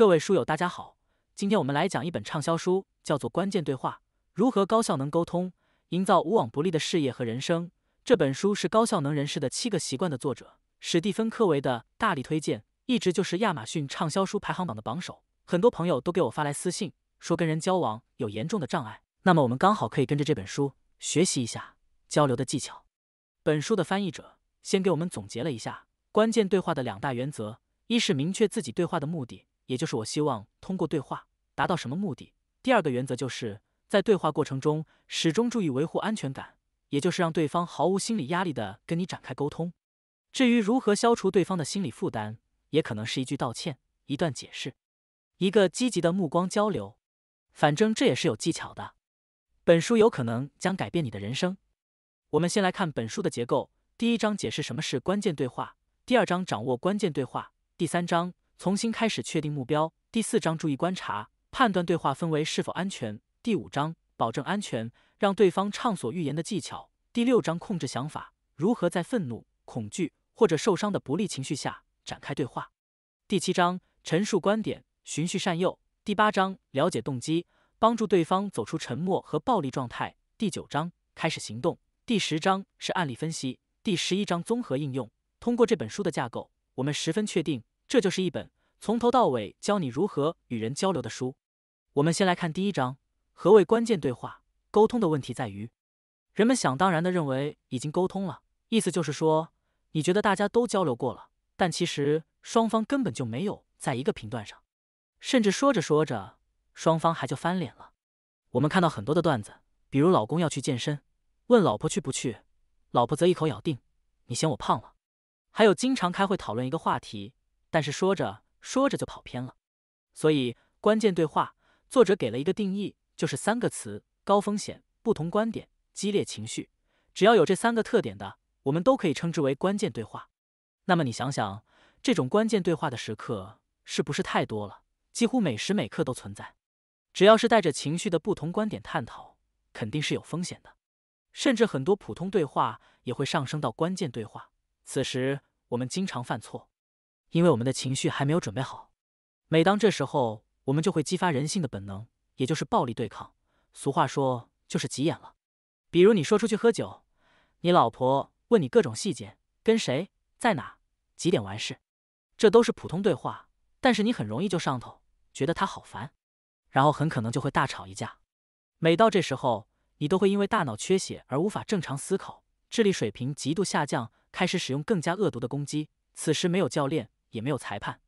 各位书友，大家好，今天我们来讲一本畅销书，叫做《关键对话：如何高效能沟通，营造无往不利的事业和人生》。这本书是高效能人士的七个习惯的作者史蒂芬·科维的大力推荐，一直就是亚马逊畅销书排行榜的榜首。很多朋友都给我发来私信，说跟人交往有严重的障碍。那么我们刚好可以跟着这本书学习一下交流的技巧。本书的翻译者先给我们总结了一下关键对话的两大原则：一是明确自己对话的目的。也就是我希望通过对话达到什么目的？第二个原则就是在对话过程中始终注意维护安全感，也就是让对方毫无心理压力的跟你展开沟通。至于如何消除对方的心理负担，也可能是一句道歉、一段解释、一个积极的目光交流。反正这也是有技巧的。本书有可能将改变你的人生。我们先来看本书的结构：第一章解释什么是关键对话；第二章掌握关键对话；第三章。重新开始，确定目标。第四章，注意观察，判断对话氛围是否安全。第五章，保证安全，让对方畅所欲言的技巧。第六章，控制想法，如何在愤怒、恐惧或者受伤的不利情绪下展开对话。第七章，陈述观点，循序善诱。第八章，了解动机，帮助对方走出沉默和暴力状态。第九章，开始行动。第十章是案例分析。第十一章综合应用。通过这本书的架构，我们十分确定。这就是一本从头到尾教你如何与人交流的书。我们先来看第一章：何谓关键对话？沟通的问题在于，人们想当然的认为已经沟通了，意思就是说，你觉得大家都交流过了，但其实双方根本就没有在一个频段上，甚至说着说着，双方还就翻脸了。我们看到很多的段子，比如老公要去健身，问老婆去不去，老婆则一口咬定你嫌我胖了；还有经常开会讨论一个话题。但是说着说着就跑偏了，所以关键对话作者给了一个定义，就是三个词：高风险、不同观点、激烈情绪。只要有这三个特点的，我们都可以称之为关键对话。那么你想想，这种关键对话的时刻是不是太多了？几乎每时每刻都存在。只要是带着情绪的不同观点探讨，肯定是有风险的。甚至很多普通对话也会上升到关键对话，此时我们经常犯错。因为我们的情绪还没有准备好，每当这时候，我们就会激发人性的本能，也就是暴力对抗。俗话说就是急眼了。比如你说出去喝酒，你老婆问你各种细节，跟谁，在哪，几点完事，这都是普通对话，但是你很容易就上头，觉得她好烦，然后很可能就会大吵一架。每到这时候，你都会因为大脑缺血而无法正常思考，智力水平极度下降，开始使用更加恶毒的攻击。此时没有教练。也没有裁判，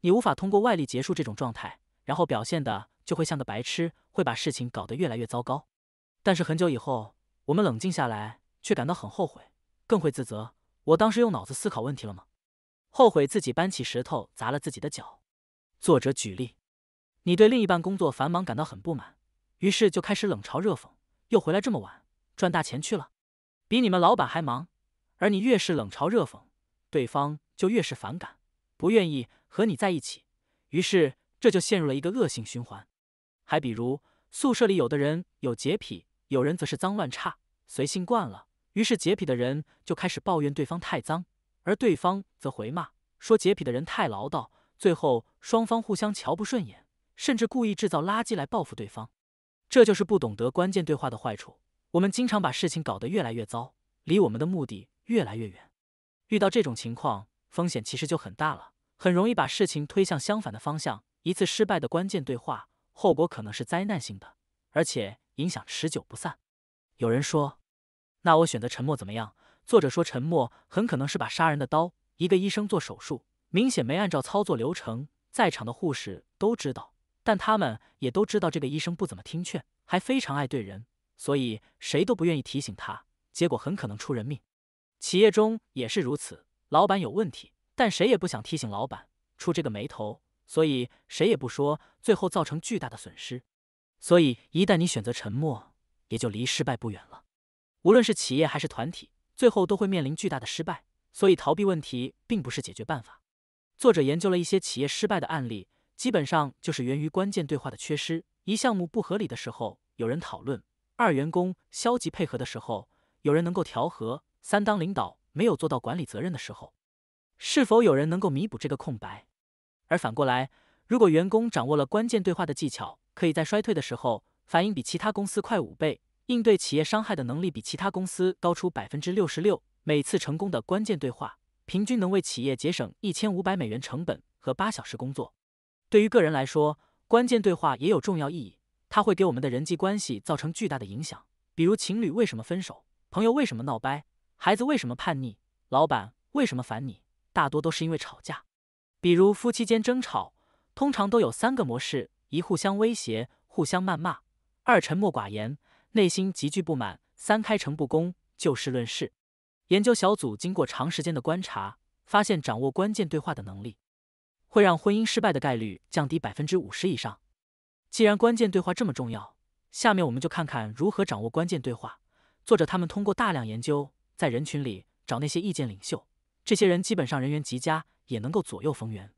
你无法通过外力结束这种状态，然后表现的就会像个白痴，会把事情搞得越来越糟糕。但是很久以后，我们冷静下来，却感到很后悔，更会自责。我当时用脑子思考问题了吗？后悔自己搬起石头砸了自己的脚。作者举例：你对另一半工作繁忙感到很不满，于是就开始冷嘲热讽。又回来这么晚，赚大钱去了，比你们老板还忙。而你越是冷嘲热讽，对方就越是反感。不愿意和你在一起，于是这就陷入了一个恶性循环。还比如宿舍里有的人有洁癖，有人则是脏乱差，随性惯了，于是洁癖的人就开始抱怨对方太脏，而对方则回骂说洁癖的人太唠叨，最后双方互相瞧不顺眼，甚至故意制造垃圾来报复对方。这就是不懂得关键对话的坏处，我们经常把事情搞得越来越糟，离我们的目的越来越远。遇到这种情况。风险其实就很大了，很容易把事情推向相反的方向。一次失败的关键对话，后果可能是灾难性的，而且影响持久不散。有人说：“那我选择沉默怎么样？”作者说：“沉默很可能是把杀人的刀。”一个医生做手术，明显没按照操作流程，在场的护士都知道，但他们也都知道这个医生不怎么听劝，还非常爱对人，所以谁都不愿意提醒他，结果很可能出人命。企业中也是如此。老板有问题，但谁也不想提醒老板出这个眉头，所以谁也不说，最后造成巨大的损失。所以一旦你选择沉默，也就离失败不远了。无论是企业还是团体，最后都会面临巨大的失败。所以逃避问题并不是解决办法。作者研究了一些企业失败的案例，基本上就是源于关键对话的缺失：一项目不合理的时候，有人讨论；二员工消极配合的时候，有人能够调和；三当领导。没有做到管理责任的时候，是否有人能够弥补这个空白？而反过来，如果员工掌握了关键对话的技巧，可以在衰退的时候反应比其他公司快五倍，应对企业伤害的能力比其他公司高出百分之六十六。每次成功的关键对话，平均能为企业节省一千五百美元成本和八小时工作。对于个人来说，关键对话也有重要意义，它会给我们的人际关系造成巨大的影响，比如情侣为什么分手，朋友为什么闹掰。孩子为什么叛逆？老板为什么烦你？大多都是因为吵架。比如夫妻间争吵，通常都有三个模式：一、互相威胁、互相谩骂；二、沉默寡言，内心极具不满；三、开诚布公，就事论事。研究小组经过长时间的观察，发现掌握关键对话的能力，会让婚姻失败的概率降低百分之五十以上。既然关键对话这么重要，下面我们就看看如何掌握关键对话。作者他们通过大量研究。在人群里找那些意见领袖，这些人基本上人缘极佳，也能够左右逢源。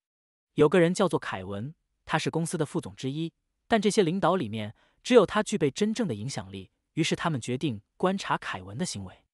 有个人叫做凯文，他是公司的副总之一，但这些领导里面只有他具备真正的影响力。于是他们决定观察凯文的行为。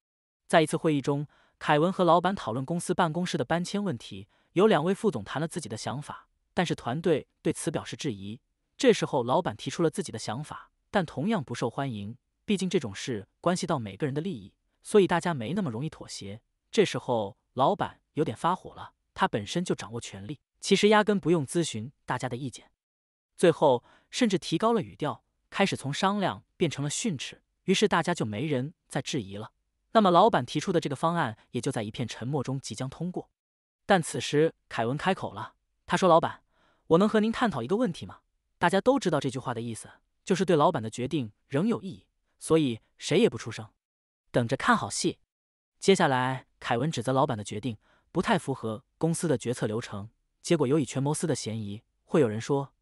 在一次会议中，凯文和老板讨论公司办公室的搬迁问题。有两位副总谈了自己的想法，但是团队对此表示质疑。这时候，老板提出了自己的想法，但同样不受欢迎。毕竟这种事关系到每个人的利益。所以大家没那么容易妥协。这时候，老板有点发火了。他本身就掌握权力，其实压根不用咨询大家的意见。最后，甚至提高了语调，开始从商量变成了训斥。于是，大家就没人在质疑了。那么，老板提出的这个方案也就在一片沉默中即将通过。但此时，凯文开口了。他说：“老板，我能和您探讨一个问题吗？”大家都知道这句话的意思，就是对老板的决定仍有异议。所以，谁也不出声。等着看好戏。接下来，凯文指责老板的决定不太符合公司的决策流程，结果有以权谋私的嫌疑。会有人说，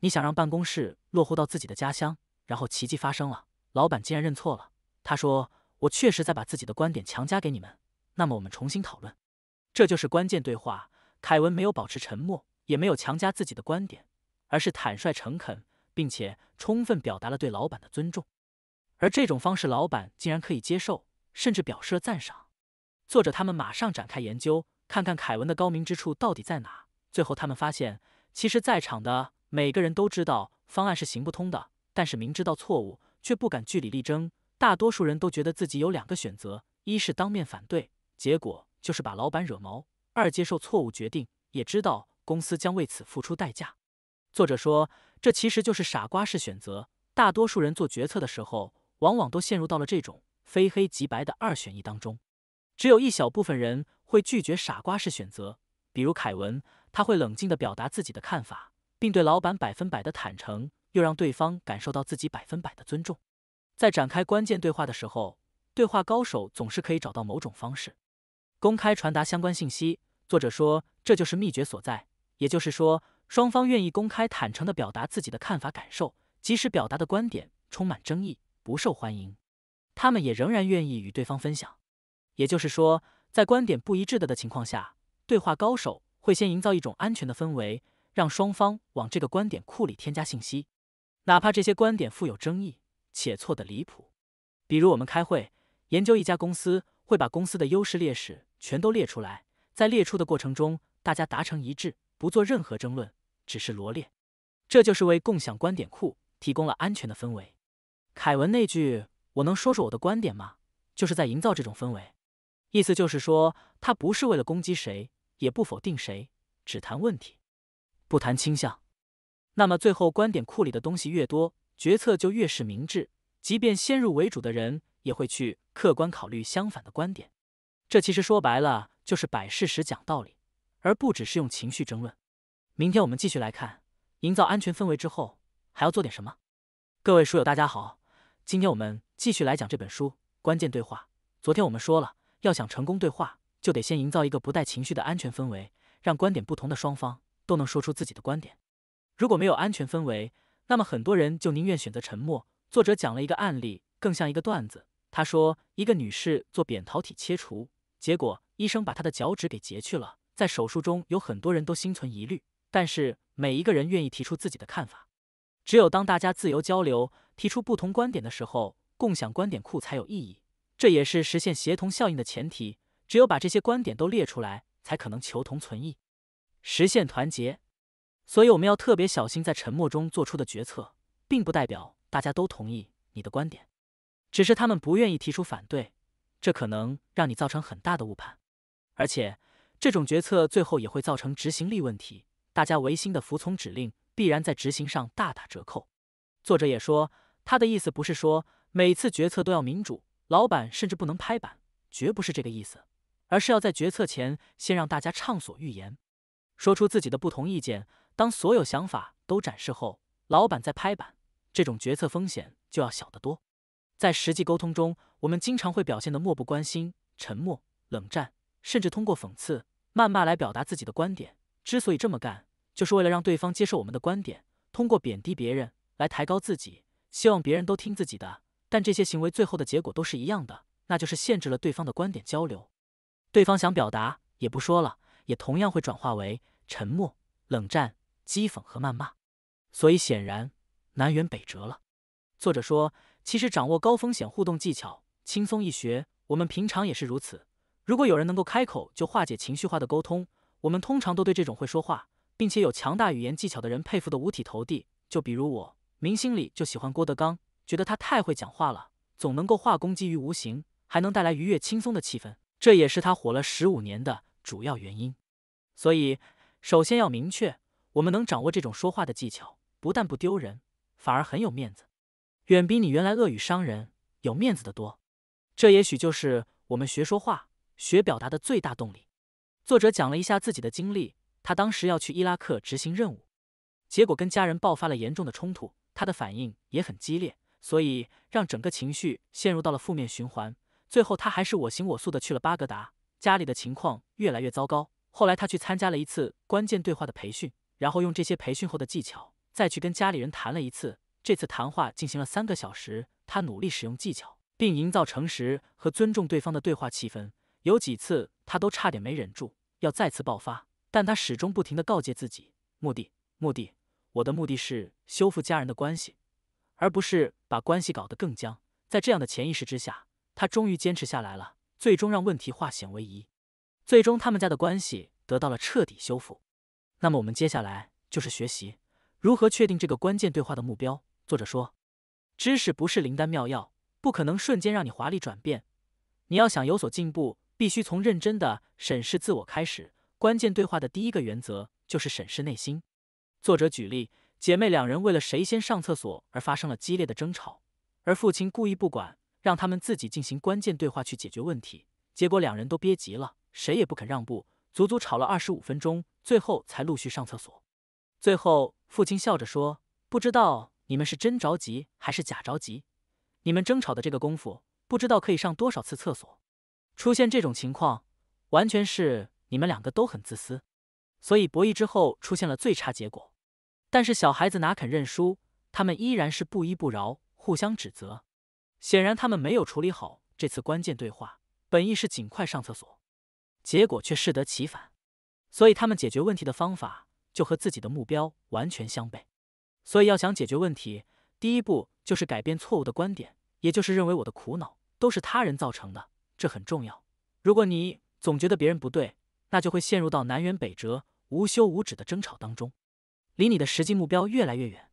你想让办公室落户到自己的家乡。然后奇迹发生了，老板竟然认错了。他说，我确实在把自己的观点强加给你们。那么我们重新讨论。这就是关键对话。凯文没有保持沉默，也没有强加自己的观点，而是坦率诚恳，并且充分表达了对老板的尊重。而这种方式，老板竟然可以接受，甚至表示了赞赏。作者他们马上展开研究，看看凯文的高明之处到底在哪。最后，他们发现，其实，在场的每个人都知道方案是行不通的，但是明知道错误，却不敢据理力争。大多数人都觉得自己有两个选择：一是当面反对，结果就是把老板惹毛；二接受错误决定，也知道公司将为此付出代价。作者说，这其实就是傻瓜式选择。大多数人做决策的时候。往往都陷入到了这种非黑即白的二选一当中，只有一小部分人会拒绝傻瓜式选择，比如凯文，他会冷静地表达自己的看法，并对老板百分百的坦诚，又让对方感受到自己百分百的尊重。在展开关键对话的时候，对话高手总是可以找到某种方式，公开传达相关信息。作者说这就是秘诀所在，也就是说，双方愿意公开坦诚地表达自己的看法感受，即使表达的观点充满争议。不受欢迎，他们也仍然愿意与对方分享。也就是说，在观点不一致的的情况下，对话高手会先营造一种安全的氛围，让双方往这个观点库里添加信息，哪怕这些观点富有争议且错得离谱。比如我们开会研究一家公司，会把公司的优势、劣势全都列出来。在列出的过程中，大家达成一致，不做任何争论，只是罗列。这就是为共享观点库提供了安全的氛围。凯文那句“我能说说我的观点吗？”就是在营造这种氛围，意思就是说他不是为了攻击谁，也不否定谁，只谈问题，不谈倾向。那么最后，观点库里的东西越多，决策就越是明智。即便先入为主的人，也会去客观考虑相反的观点。这其实说白了就是摆事实、讲道理，而不只是用情绪争论。明天我们继续来看，营造安全氛围之后还要做点什么。各位书友，大家好。今天我们继续来讲这本书关键对话。昨天我们说了，要想成功对话，就得先营造一个不带情绪的安全氛围，让观点不同的双方都能说出自己的观点。如果没有安全氛围，那么很多人就宁愿选择沉默。作者讲了一个案例，更像一个段子。他说，一个女士做扁桃体切除，结果医生把她的脚趾给截去了。在手术中，有很多人都心存疑虑，但是每一个人愿意提出自己的看法。只有当大家自由交流、提出不同观点的时候，共享观点库才有意义。这也是实现协同效应的前提。只有把这些观点都列出来，才可能求同存异，实现团结。所以，我们要特别小心，在沉默中做出的决策，并不代表大家都同意你的观点，只是他们不愿意提出反对。这可能让你造成很大的误判，而且这种决策最后也会造成执行力问题。大家违心的服从指令。必然在执行上大打折扣。作者也说，他的意思不是说每次决策都要民主，老板甚至不能拍板，绝不是这个意思，而是要在决策前先让大家畅所欲言，说出自己的不同意见。当所有想法都展示后，老板再拍板，这种决策风险就要小得多。在实际沟通中，我们经常会表现得漠不关心、沉默、冷战，甚至通过讽刺、谩骂来表达自己的观点。之所以这么干，就是为了让对方接受我们的观点，通过贬低别人来抬高自己，希望别人都听自己的。但这些行为最后的结果都是一样的，那就是限制了对方的观点交流。对方想表达也不说了，也同样会转化为沉默、冷战、讥讽和谩骂。所以显然南辕北辙了。作者说，其实掌握高风险互动技巧轻松易学，我们平常也是如此。如果有人能够开口就化解情绪化的沟通，我们通常都对这种会说话。并且有强大语言技巧的人佩服的五体投地，就比如我，明星里就喜欢郭德纲，觉得他太会讲话了，总能够化攻击于无形，还能带来愉悦轻松的气氛，这也是他火了十五年的主要原因。所以，首先要明确，我们能掌握这种说话的技巧，不但不丢人，反而很有面子，远比你原来恶语伤人有面子的多。这也许就是我们学说话、学表达的最大动力。作者讲了一下自己的经历。他当时要去伊拉克执行任务，结果跟家人爆发了严重的冲突，他的反应也很激烈，所以让整个情绪陷入到了负面循环。最后，他还是我行我素的去了巴格达，家里的情况越来越糟糕。后来，他去参加了一次关键对话的培训，然后用这些培训后的技巧，再去跟家里人谈了一次。这次谈话进行了三个小时，他努力使用技巧，并营造诚实和尊重对方的对话气氛。有几次，他都差点没忍住要再次爆发。但他始终不停的告诫自己，目的目的，我的目的是修复家人的关系，而不是把关系搞得更僵。在这样的潜意识之下，他终于坚持下来了，最终让问题化险为夷。最终，他们家的关系得到了彻底修复。那么，我们接下来就是学习如何确定这个关键对话的目标。作者说，知识不是灵丹妙药，不可能瞬间让你华丽转变。你要想有所进步，必须从认真的审视自我开始。关键对话的第一个原则就是审视内心。作者举例，姐妹两人为了谁先上厕所而发生了激烈的争吵，而父亲故意不管，让他们自己进行关键对话去解决问题。结果两人都憋急了，谁也不肯让步，足足吵了二十五分钟，最后才陆续上厕所。最后，父亲笑着说：“不知道你们是真着急还是假着急？你们争吵的这个功夫，不知道可以上多少次厕所。”出现这种情况，完全是。你们两个都很自私，所以博弈之后出现了最差结果。但是小孩子哪肯认输？他们依然是不依不饶，互相指责。显然他们没有处理好这次关键对话，本意是尽快上厕所，结果却适得其反。所以他们解决问题的方法就和自己的目标完全相悖。所以要想解决问题，第一步就是改变错误的观点，也就是认为我的苦恼都是他人造成的，这很重要。如果你总觉得别人不对，那就会陷入到南辕北辙、无休无止的争吵当中，离你的实际目标越来越远。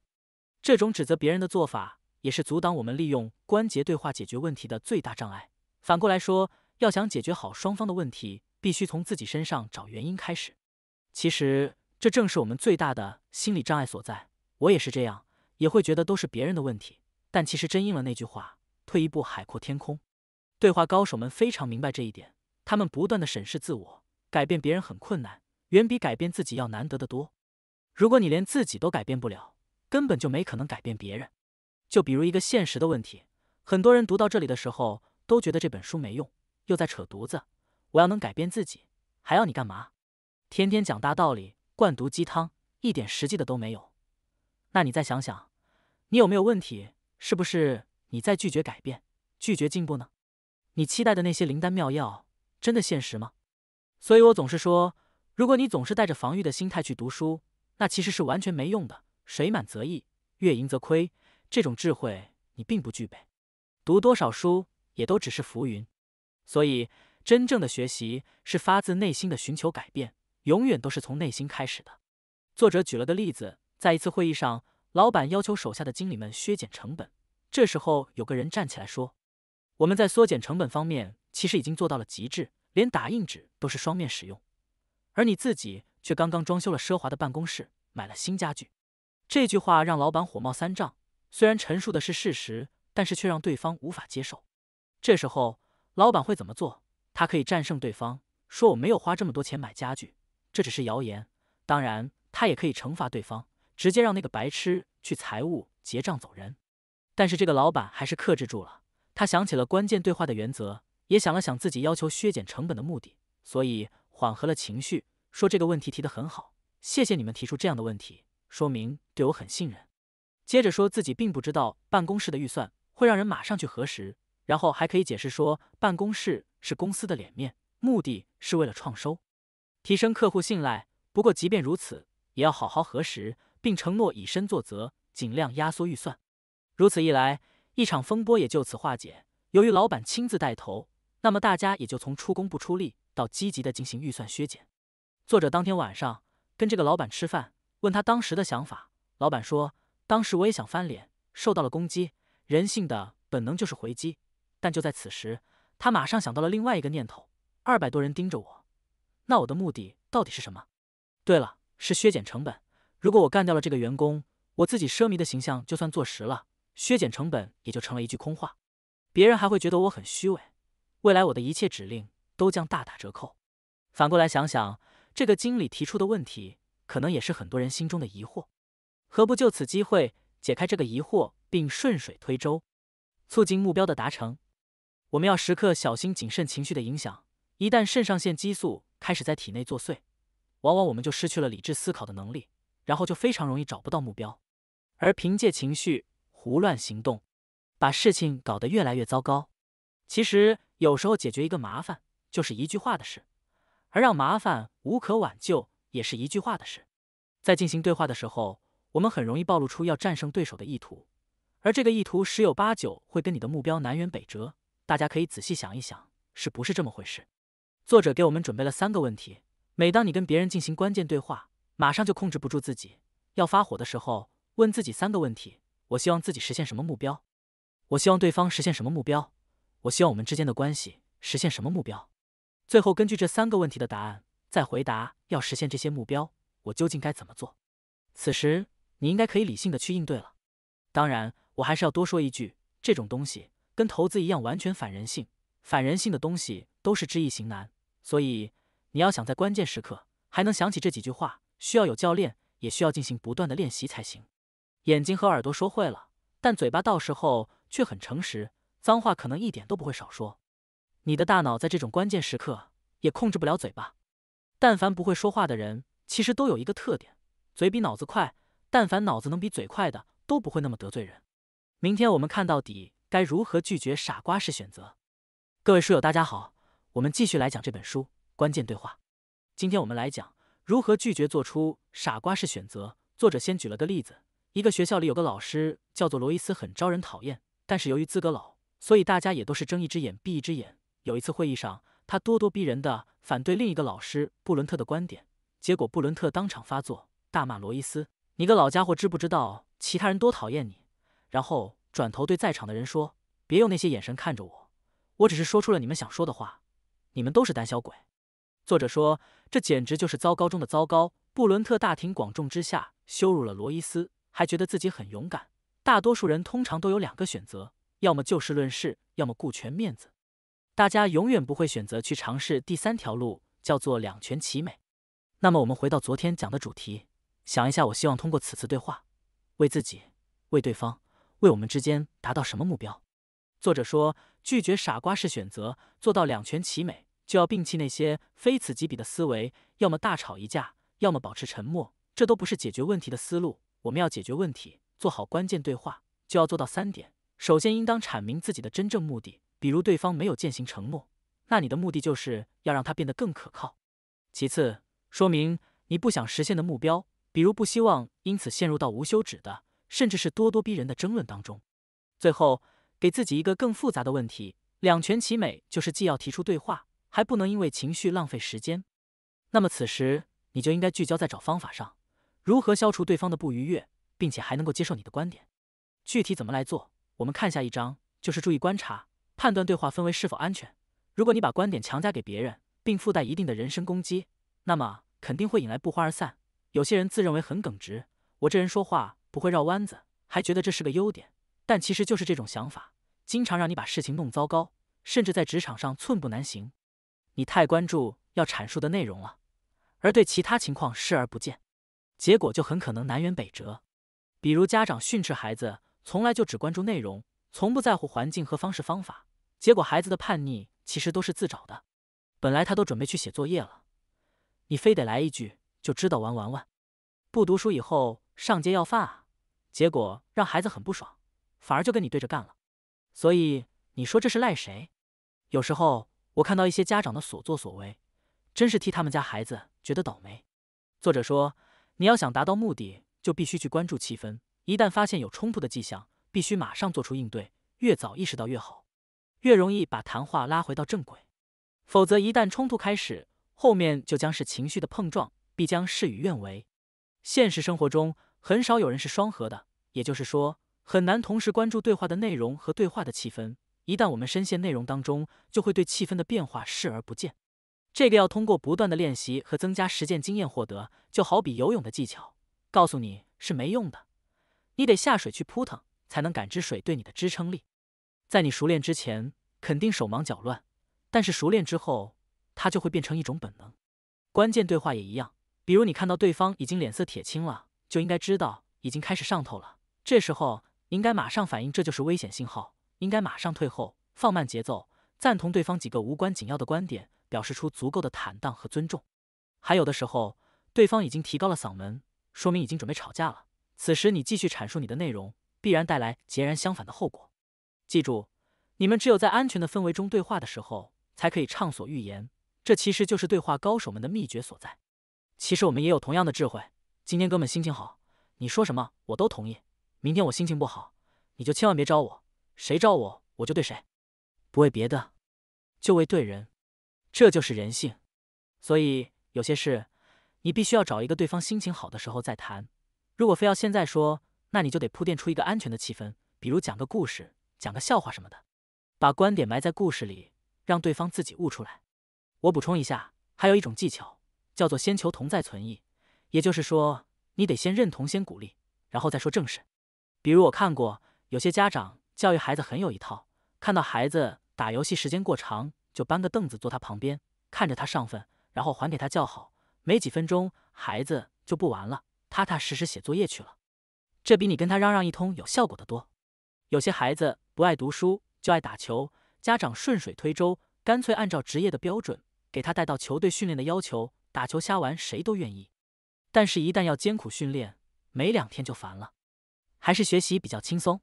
这种指责别人的做法，也是阻挡我们利用关节对话解决问题的最大障碍。反过来说，要想解决好双方的问题，必须从自己身上找原因开始。其实，这正是我们最大的心理障碍所在。我也是这样，也会觉得都是别人的问题。但其实，真应了那句话：“退一步，海阔天空。”对话高手们非常明白这一点，他们不断的审视自我。改变别人很困难，远比改变自己要难得的多。如果你连自己都改变不了，根本就没可能改变别人。就比如一个现实的问题，很多人读到这里的时候都觉得这本书没用，又在扯犊子。我要能改变自己，还要你干嘛？天天讲大道理，灌毒鸡汤，一点实际的都没有。那你再想想，你有没有问题？是不是你在拒绝改变，拒绝进步呢？你期待的那些灵丹妙药，真的现实吗？所以我总是说，如果你总是带着防御的心态去读书，那其实是完全没用的。水满则溢，月盈则亏，这种智慧你并不具备。读多少书也都只是浮云。所以，真正的学习是发自内心的寻求改变，永远都是从内心开始的。作者举了个例子，在一次会议上，老板要求手下的经理们削减成本。这时候，有个人站起来说：“我们在缩减成本方面，其实已经做到了极致。”连打印纸都是双面使用，而你自己却刚刚装修了奢华的办公室，买了新家具。这句话让老板火冒三丈。虽然陈述的是事实，但是却让对方无法接受。这时候，老板会怎么做？他可以战胜对方，说我没有花这么多钱买家具，这只是谣言。当然，他也可以惩罚对方，直接让那个白痴去财务结账走人。但是这个老板还是克制住了，他想起了关键对话的原则。也想了想自己要求削减成本的目的，所以缓和了情绪，说这个问题提得很好，谢谢你们提出这样的问题，说明对我很信任。接着说自己并不知道办公室的预算，会让人马上去核实，然后还可以解释说办公室是公司的脸面，目的是为了创收，提升客户信赖。不过即便如此，也要好好核实，并承诺以身作则，尽量压缩预算。如此一来，一场风波也就此化解。由于老板亲自带头。那么大家也就从出工不出力到积极的进行预算削减。作者当天晚上跟这个老板吃饭，问他当时的想法。老板说，当时我也想翻脸，受到了攻击，人性的本能就是回击。但就在此时，他马上想到了另外一个念头：二百多人盯着我，那我的目的到底是什么？对了，是削减成本。如果我干掉了这个员工，我自己奢靡的形象就算坐实了，削减成本也就成了一句空话，别人还会觉得我很虚伪。未来我的一切指令都将大打折扣。反过来想想，这个经理提出的问题，可能也是很多人心中的疑惑。何不就此机会解开这个疑惑，并顺水推舟，促进目标的达成？我们要时刻小心谨慎情绪的影响。一旦肾上腺激素开始在体内作祟，往往我们就失去了理智思考的能力，然后就非常容易找不到目标，而凭借情绪胡乱行动，把事情搞得越来越糟糕。其实。有时候解决一个麻烦就是一句话的事，而让麻烦无可挽救也是一句话的事。在进行对话的时候，我们很容易暴露出要战胜对手的意图，而这个意图十有八九会跟你的目标南辕北辙。大家可以仔细想一想，是不是这么回事？作者给我们准备了三个问题：每当你跟别人进行关键对话，马上就控制不住自己要发火的时候，问自己三个问题：我希望自己实现什么目标？我希望对方实现什么目标？我希望我们之间的关系实现什么目标？最后根据这三个问题的答案，再回答要实现这些目标，我究竟该怎么做？此时你应该可以理性的去应对了。当然，我还是要多说一句，这种东西跟投资一样，完全反人性。反人性的东西都是知易行难，所以你要想在关键时刻还能想起这几句话，需要有教练，也需要进行不断的练习才行。眼睛和耳朵说会了，但嘴巴到时候却很诚实。脏话可能一点都不会少说，你的大脑在这种关键时刻也控制不了嘴巴。但凡不会说话的人，其实都有一个特点：嘴比脑子快。但凡脑子能比嘴快的，都不会那么得罪人。明天我们看到底该如何拒绝傻瓜式选择。各位书友大家好，我们继续来讲这本书关键对话。今天我们来讲如何拒绝做出傻瓜式选择。作者先举了个例子：一个学校里有个老师叫做罗伊斯，很招人讨厌，但是由于资格老。所以大家也都是睁一只眼闭一只眼。有一次会议上，他咄咄逼人的反对另一个老师布伦特的观点，结果布伦特当场发作，大骂罗伊斯：“你个老家伙，知不知道其他人多讨厌你？”然后转头对在场的人说：“别用那些眼神看着我，我只是说出了你们想说的话，你们都是胆小鬼。”作者说：“这简直就是糟糕中的糟糕。”布伦特大庭广众之下羞辱了罗伊斯，还觉得自己很勇敢。大多数人通常都有两个选择。要么就事论事，要么顾全面子，大家永远不会选择去尝试第三条路，叫做两全其美。那么我们回到昨天讲的主题，想一下，我希望通过此次对话，为自己、为对方、为我们之间达到什么目标？作者说，拒绝傻瓜式选择，做到两全其美，就要摒弃那些非此即彼的思维，要么大吵一架，要么保持沉默，这都不是解决问题的思路。我们要解决问题，做好关键对话，就要做到三点。首先，应当阐明自己的真正目的，比如对方没有践行承诺，那你的目的就是要让他变得更可靠。其次，说明你不想实现的目标，比如不希望因此陷入到无休止的甚至是咄咄逼人的争论当中。最后，给自己一个更复杂的问题，两全其美就是既要提出对话，还不能因为情绪浪费时间。那么此时你就应该聚焦在找方法上，如何消除对方的不愉悦，并且还能够接受你的观点，具体怎么来做？我们看下一章，就是注意观察，判断对话氛围是否安全。如果你把观点强加给别人，并附带一定的人身攻击，那么肯定会引来不欢而散。有些人自认为很耿直，我这人说话不会绕弯子，还觉得这是个优点，但其实就是这种想法，经常让你把事情弄糟糕，甚至在职场上寸步难行。你太关注要阐述的内容了，而对其他情况视而不见，结果就很可能南辕北辙。比如家长训斥孩子。从来就只关注内容，从不在乎环境和方式方法。结果孩子的叛逆其实都是自找的。本来他都准备去写作业了，你非得来一句就知道玩玩玩，不读书以后上街要饭啊！结果让孩子很不爽，反而就跟你对着干了。所以你说这是赖谁？有时候我看到一些家长的所作所为，真是替他们家孩子觉得倒霉。作者说，你要想达到目的，就必须去关注气氛。一旦发现有冲突的迹象，必须马上做出应对。越早意识到越好，越容易把谈话拉回到正轨。否则，一旦冲突开始，后面就将是情绪的碰撞，必将事与愿违。现实生活中，很少有人是双核的，也就是说，很难同时关注对话的内容和对话的气氛。一旦我们深陷内容当中，就会对气氛的变化视而不见。这个要通过不断的练习和增加实践经验获得。就好比游泳的技巧，告诉你是没用的。你得下水去扑腾，才能感知水对你的支撑力。在你熟练之前，肯定手忙脚乱；但是熟练之后，它就会变成一种本能。关键对话也一样，比如你看到对方已经脸色铁青了，就应该知道已经开始上头了。这时候应该马上反应，这就是危险信号，应该马上退后，放慢节奏，赞同对方几个无关紧要的观点，表示出足够的坦荡和尊重。还有的时候，对方已经提高了嗓门，说明已经准备吵架了。此时你继续阐述你的内容，必然带来截然相反的后果。记住，你们只有在安全的氛围中对话的时候，才可以畅所欲言。这其实就是对话高手们的秘诀所在。其实我们也有同样的智慧。今天哥们心情好，你说什么我都同意。明天我心情不好，你就千万别招我，谁招我我就对谁。不为别的，就为对人。这就是人性。所以有些事，你必须要找一个对方心情好的时候再谈。如果非要现在说，那你就得铺垫出一个安全的气氛，比如讲个故事、讲个笑话什么的，把观点埋在故事里，让对方自己悟出来。我补充一下，还有一种技巧叫做“先求同再存异”，也就是说，你得先认同、先鼓励，然后再说正事。比如我看过有些家长教育孩子很有一套，看到孩子打游戏时间过长，就搬个凳子坐他旁边，看着他上分，然后还给他叫好，没几分钟孩子就不玩了。踏踏实实写作业去了，这比你跟他嚷嚷一通有效果的多。有些孩子不爱读书就爱打球，家长顺水推舟，干脆按照职业的标准给他带到球队训练的要求，打球瞎玩谁都愿意。但是，一旦要艰苦训练，没两天就烦了，还是学习比较轻松。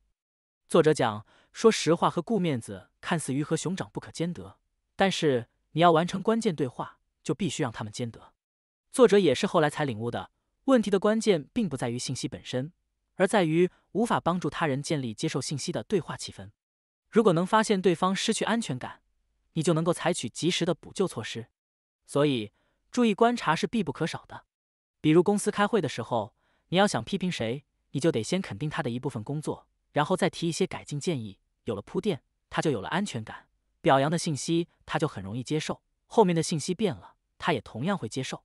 作者讲，说实话和顾面子看似鱼和熊掌不可兼得，但是你要完成关键对话，就必须让他们兼得。作者也是后来才领悟的。问题的关键并不在于信息本身，而在于无法帮助他人建立接受信息的对话气氛。如果能发现对方失去安全感，你就能够采取及时的补救措施。所以，注意观察是必不可少的。比如，公司开会的时候，你要想批评谁，你就得先肯定他的一部分工作，然后再提一些改进建议。有了铺垫，他就有了安全感，表扬的信息他就很容易接受，后面的信息变了，他也同样会接受。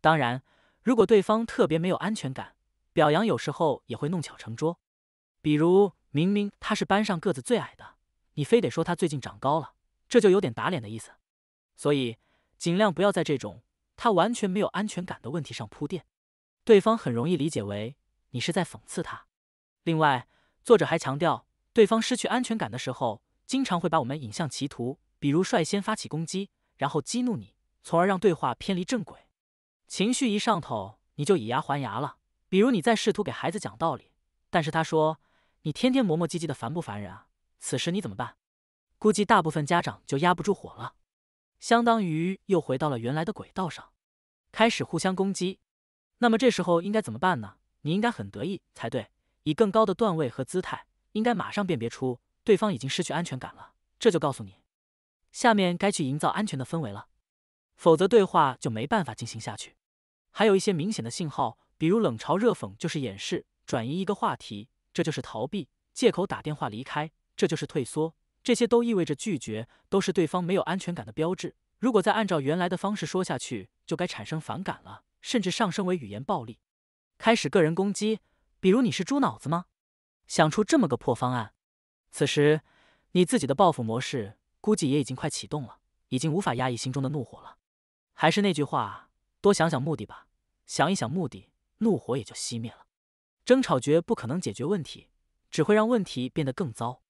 当然。如果对方特别没有安全感，表扬有时候也会弄巧成拙。比如，明明他是班上个子最矮的，你非得说他最近长高了，这就有点打脸的意思。所以，尽量不要在这种他完全没有安全感的问题上铺垫，对方很容易理解为你是在讽刺他。另外，作者还强调，对方失去安全感的时候，经常会把我们引向歧途，比如率先发起攻击，然后激怒你，从而让对话偏离正轨。情绪一上头，你就以牙还牙了。比如你在试图给孩子讲道理，但是他说你天天磨磨唧唧的，烦不烦人啊？此时你怎么办？估计大部分家长就压不住火了，相当于又回到了原来的轨道上，开始互相攻击。那么这时候应该怎么办呢？你应该很得意才对，以更高的段位和姿态，应该马上辨别出对方已经失去安全感了，这就告诉你，下面该去营造安全的氛围了，否则对话就没办法进行下去。还有一些明显的信号，比如冷嘲热讽就是掩饰、转移一个话题，这就是逃避；借口打电话离开，这就是退缩。这些都意味着拒绝，都是对方没有安全感的标志。如果再按照原来的方式说下去，就该产生反感了，甚至上升为语言暴力，开始个人攻击，比如“你是猪脑子吗？”想出这么个破方案。此时，你自己的报复模式估计也已经快启动了，已经无法压抑心中的怒火了。还是那句话。多想想目的吧，想一想目的，怒火也就熄灭了。争吵绝不可能解决问题，只会让问题变得更糟。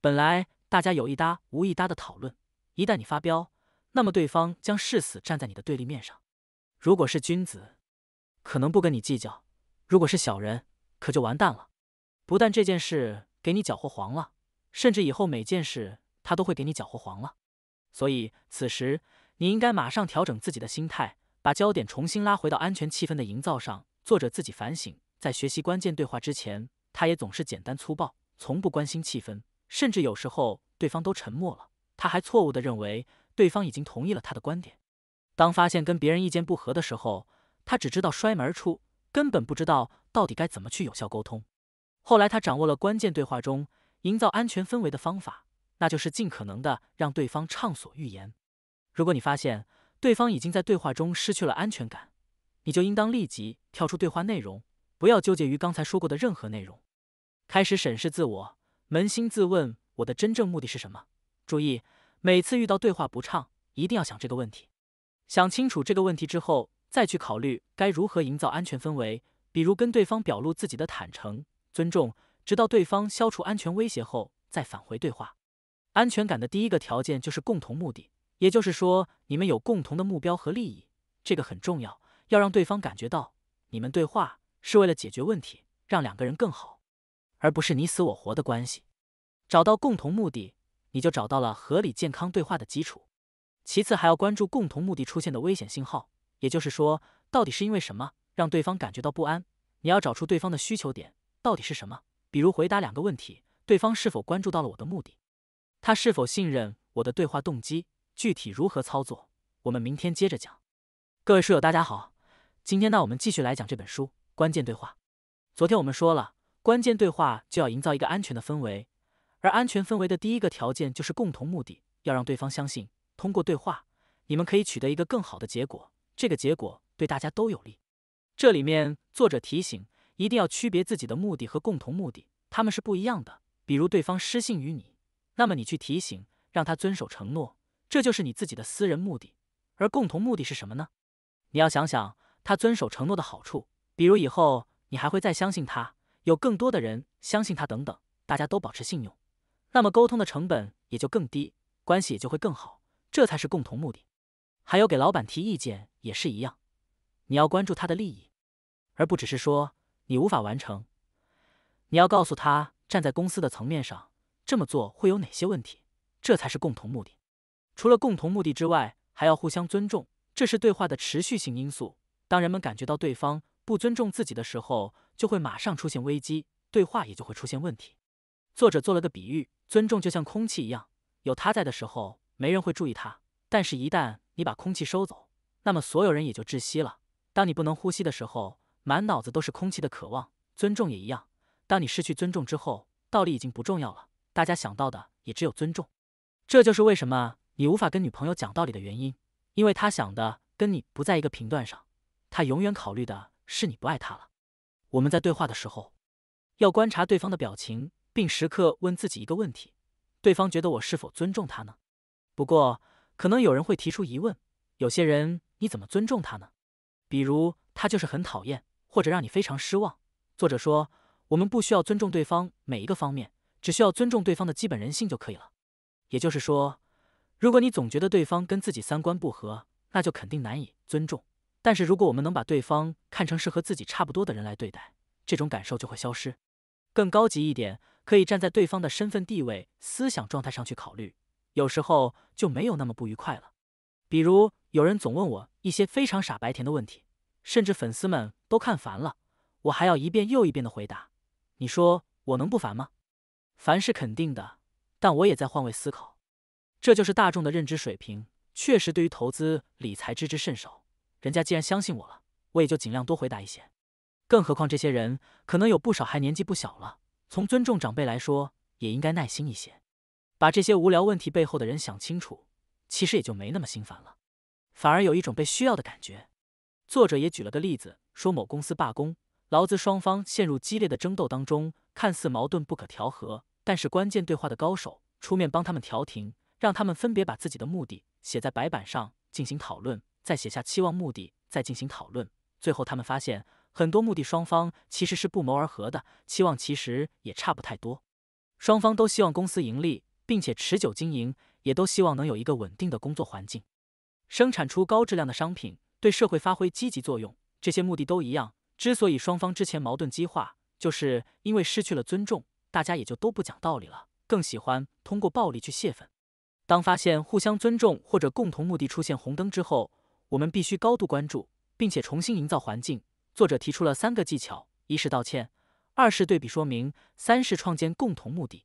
本来大家有一搭无一搭的讨论，一旦你发飙，那么对方将誓死站在你的对立面上。如果是君子，可能不跟你计较；如果是小人，可就完蛋了。不但这件事给你搅和黄了，甚至以后每件事他都会给你搅和黄了。所以此时你应该马上调整自己的心态。把焦点重新拉回到安全气氛的营造上。作者自己反省，在学习关键对话之前，他也总是简单粗暴，从不关心气氛，甚至有时候对方都沉默了，他还错误地认为对方已经同意了他的观点。当发现跟别人意见不合的时候，他只知道摔门而出，根本不知道到底该怎么去有效沟通。后来他掌握了关键对话中营造安全氛围的方法，那就是尽可能的让对方畅所欲言。如果你发现，对方已经在对话中失去了安全感，你就应当立即跳出对话内容，不要纠结于刚才说过的任何内容，开始审视自我，扪心自问我的真正目的是什么。注意，每次遇到对话不畅，一定要想这个问题，想清楚这个问题之后，再去考虑该如何营造安全氛围，比如跟对方表露自己的坦诚、尊重，直到对方消除安全威胁后再返回对话。安全感的第一个条件就是共同目的。也就是说，你们有共同的目标和利益，这个很重要。要让对方感觉到你们对话是为了解决问题，让两个人更好，而不是你死我活的关系。找到共同目的，你就找到了合理健康对话的基础。其次，还要关注共同目的出现的危险信号，也就是说，到底是因为什么让对方感觉到不安？你要找出对方的需求点到底是什么。比如，回答两个问题：对方是否关注到了我的目的？他是否信任我的对话动机？具体如何操作，我们明天接着讲。各位书友，大家好，今天呢我们继续来讲这本书关键对话。昨天我们说了，关键对话就要营造一个安全的氛围，而安全氛围的第一个条件就是共同目的，要让对方相信，通过对话你们可以取得一个更好的结果，这个结果对大家都有利。这里面作者提醒，一定要区别自己的目的和共同目的，他们是不一样的。比如对方失信于你，那么你去提醒，让他遵守承诺。这就是你自己的私人目的，而共同目的是什么呢？你要想想他遵守承诺的好处，比如以后你还会再相信他，有更多的人相信他等等，大家都保持信用，那么沟通的成本也就更低，关系也就会更好，这才是共同目的。还有给老板提意见也是一样，你要关注他的利益，而不只是说你无法完成，你要告诉他站在公司的层面上这么做会有哪些问题，这才是共同目的。除了共同目的之外，还要互相尊重，这是对话的持续性因素。当人们感觉到对方不尊重自己的时候，就会马上出现危机，对话也就会出现问题。作者做了个比喻：尊重就像空气一样，有它在的时候，没人会注意它；但是，一旦你把空气收走，那么所有人也就窒息了。当你不能呼吸的时候，满脑子都是空气的渴望。尊重也一样，当你失去尊重之后，道理已经不重要了，大家想到的也只有尊重。这就是为什么。你无法跟女朋友讲道理的原因，因为她想的跟你不在一个频段上，她永远考虑的是你不爱她了。我们在对话的时候，要观察对方的表情，并时刻问自己一个问题：对方觉得我是否尊重他呢？不过，可能有人会提出疑问：有些人你怎么尊重他呢？比如他就是很讨厌，或者让你非常失望。作者说，我们不需要尊重对方每一个方面，只需要尊重对方的基本人性就可以了。也就是说。如果你总觉得对方跟自己三观不合，那就肯定难以尊重。但是如果我们能把对方看成是和自己差不多的人来对待，这种感受就会消失。更高级一点，可以站在对方的身份地位、思想状态上去考虑，有时候就没有那么不愉快了。比如有人总问我一些非常傻白甜的问题，甚至粉丝们都看烦了，我还要一遍又一遍的回答，你说我能不烦吗？烦是肯定的，但我也在换位思考。这就是大众的认知水平，确实对于投资理财知之甚少。人家既然相信我了，我也就尽量多回答一些。更何况这些人可能有不少还年纪不小了，从尊重长辈来说，也应该耐心一些。把这些无聊问题背后的人想清楚，其实也就没那么心烦了，反而有一种被需要的感觉。作者也举了个例子，说某公司罢工，劳资双方陷入激烈的争斗当中，看似矛盾不可调和，但是关键对话的高手出面帮他们调停。让他们分别把自己的目的写在白板上进行讨论，再写下期望目的，再进行讨论。最后，他们发现很多目的双方其实是不谋而合的，期望其实也差不太多。双方都希望公司盈利，并且持久经营，也都希望能有一个稳定的工作环境，生产出高质量的商品，对社会发挥积极作用。这些目的都一样。之所以双方之前矛盾激化，就是因为失去了尊重，大家也就都不讲道理了，更喜欢通过暴力去泄愤。当发现互相尊重或者共同目的出现红灯之后，我们必须高度关注，并且重新营造环境。作者提出了三个技巧：一是道歉，二是对比说明，三是创建共同目的。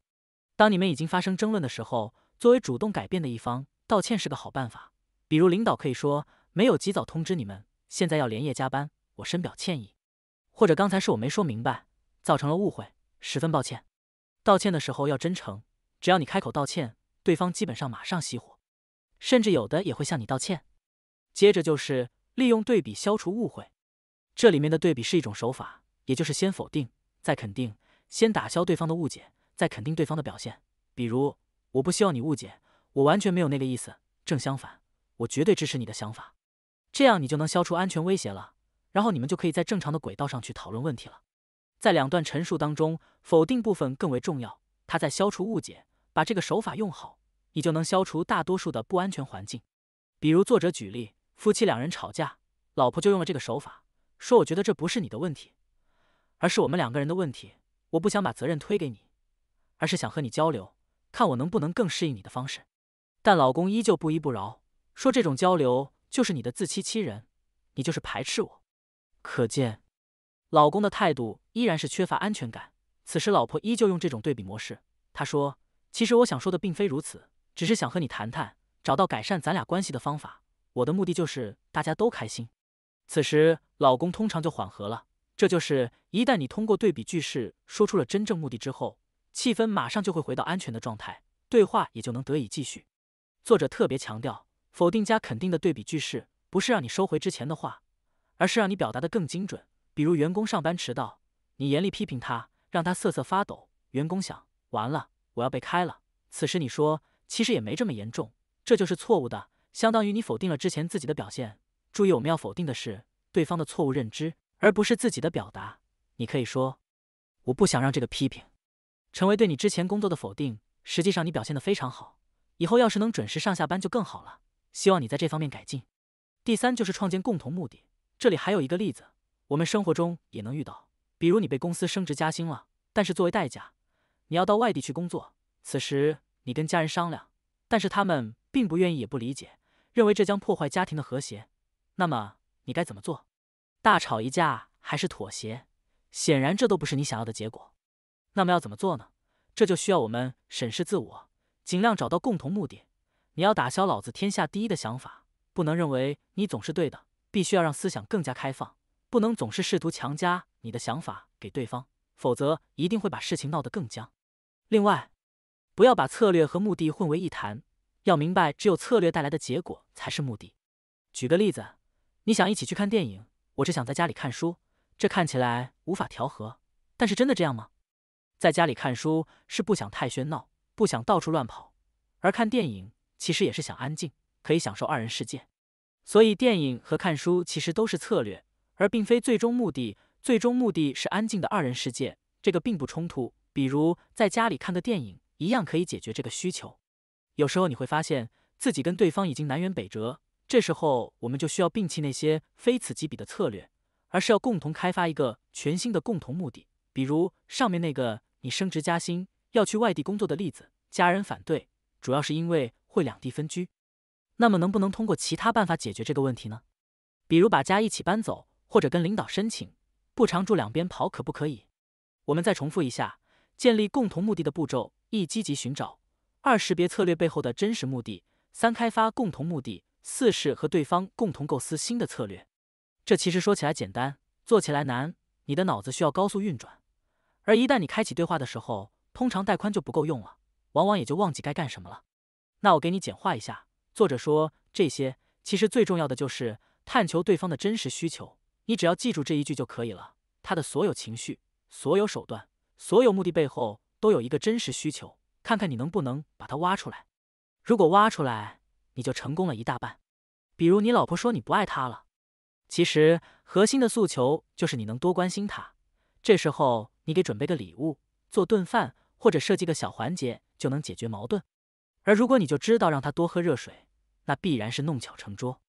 当你们已经发生争论的时候，作为主动改变的一方，道歉是个好办法。比如领导可以说：“没有及早通知你们，现在要连夜加班，我深表歉意。”或者刚才是我没说明白，造成了误会，十分抱歉。道歉的时候要真诚，只要你开口道歉。对方基本上马上熄火，甚至有的也会向你道歉。接着就是利用对比消除误会。这里面的对比是一种手法，也就是先否定，再肯定；先打消对方的误解，再肯定对方的表现。比如，我不希望你误解，我完全没有那个意思。正相反，我绝对支持你的想法。这样你就能消除安全威胁了，然后你们就可以在正常的轨道上去讨论问题了。在两段陈述当中，否定部分更为重要，它在消除误解。把这个手法用好，你就能消除大多数的不安全环境。比如作者举例，夫妻两人吵架，老婆就用了这个手法，说：“我觉得这不是你的问题，而是我们两个人的问题。我不想把责任推给你，而是想和你交流，看我能不能更适应你的方式。”但老公依旧不依不饶，说：“这种交流就是你的自欺欺人，你就是排斥我。”可见，老公的态度依然是缺乏安全感。此时，老婆依旧用这种对比模式，她说。其实我想说的并非如此，只是想和你谈谈，找到改善咱俩关系的方法。我的目的就是大家都开心。此时，老公通常就缓和了。这就是一旦你通过对比句式说出了真正目的之后，气氛马上就会回到安全的状态，对话也就能得以继续。作者特别强调，否定加肯定的对比句式不是让你收回之前的话，而是让你表达的更精准。比如，员工上班迟到，你严厉批评他，让他瑟瑟发抖。员工想，完了。我要被开了，此时你说其实也没这么严重，这就是错误的，相当于你否定了之前自己的表现。注意，我们要否定的是对方的错误认知，而不是自己的表达。你可以说，我不想让这个批评成为对你之前工作的否定。实际上，你表现得非常好，以后要是能准时上下班就更好了。希望你在这方面改进。第三就是创建共同目的，这里还有一个例子，我们生活中也能遇到，比如你被公司升职加薪了，但是作为代价。你要到外地去工作，此时你跟家人商量，但是他们并不愿意，也不理解，认为这将破坏家庭的和谐。那么你该怎么做？大吵一架还是妥协？显然这都不是你想要的结果。那么要怎么做呢？这就需要我们审视自我，尽量找到共同目的。你要打消“老子天下第一”的想法，不能认为你总是对的，必须要让思想更加开放，不能总是试图强加你的想法给对方，否则一定会把事情闹得更僵。另外，不要把策略和目的混为一谈，要明白，只有策略带来的结果才是目的。举个例子，你想一起去看电影，我只想在家里看书，这看起来无法调和，但是真的这样吗？在家里看书是不想太喧闹，不想到处乱跑，而看电影其实也是想安静，可以享受二人世界。所以，电影和看书其实都是策略，而并非最终目的。最终目的是安静的二人世界，这个并不冲突。比如在家里看个电影，一样可以解决这个需求。有时候你会发现自己跟对方已经南辕北辙，这时候我们就需要摒弃那些非此即彼的策略，而是要共同开发一个全新的共同目的。比如上面那个你升职加薪要去外地工作的例子，家人反对主要是因为会两地分居。那么能不能通过其他办法解决这个问题呢？比如把家一起搬走，或者跟领导申请不常住两边跑，可不可以？我们再重复一下。建立共同目的的步骤：一、积极寻找；二、识别策略背后的真实目的；三、开发共同目的；四是和对方共同构思新的策略。这其实说起来简单，做起来难。你的脑子需要高速运转，而一旦你开启对话的时候，通常带宽就不够用了，往往也就忘记该干什么了。那我给你简化一下，作者说这些其实最重要的就是探求对方的真实需求，你只要记住这一句就可以了。他的所有情绪，所有手段。所有目的背后都有一个真实需求，看看你能不能把它挖出来。如果挖出来，你就成功了一大半。比如你老婆说你不爱她了，其实核心的诉求就是你能多关心她。这时候你给准备个礼物、做顿饭或者设计个小环节，就能解决矛盾。而如果你就知道让她多喝热水，那必然是弄巧成拙。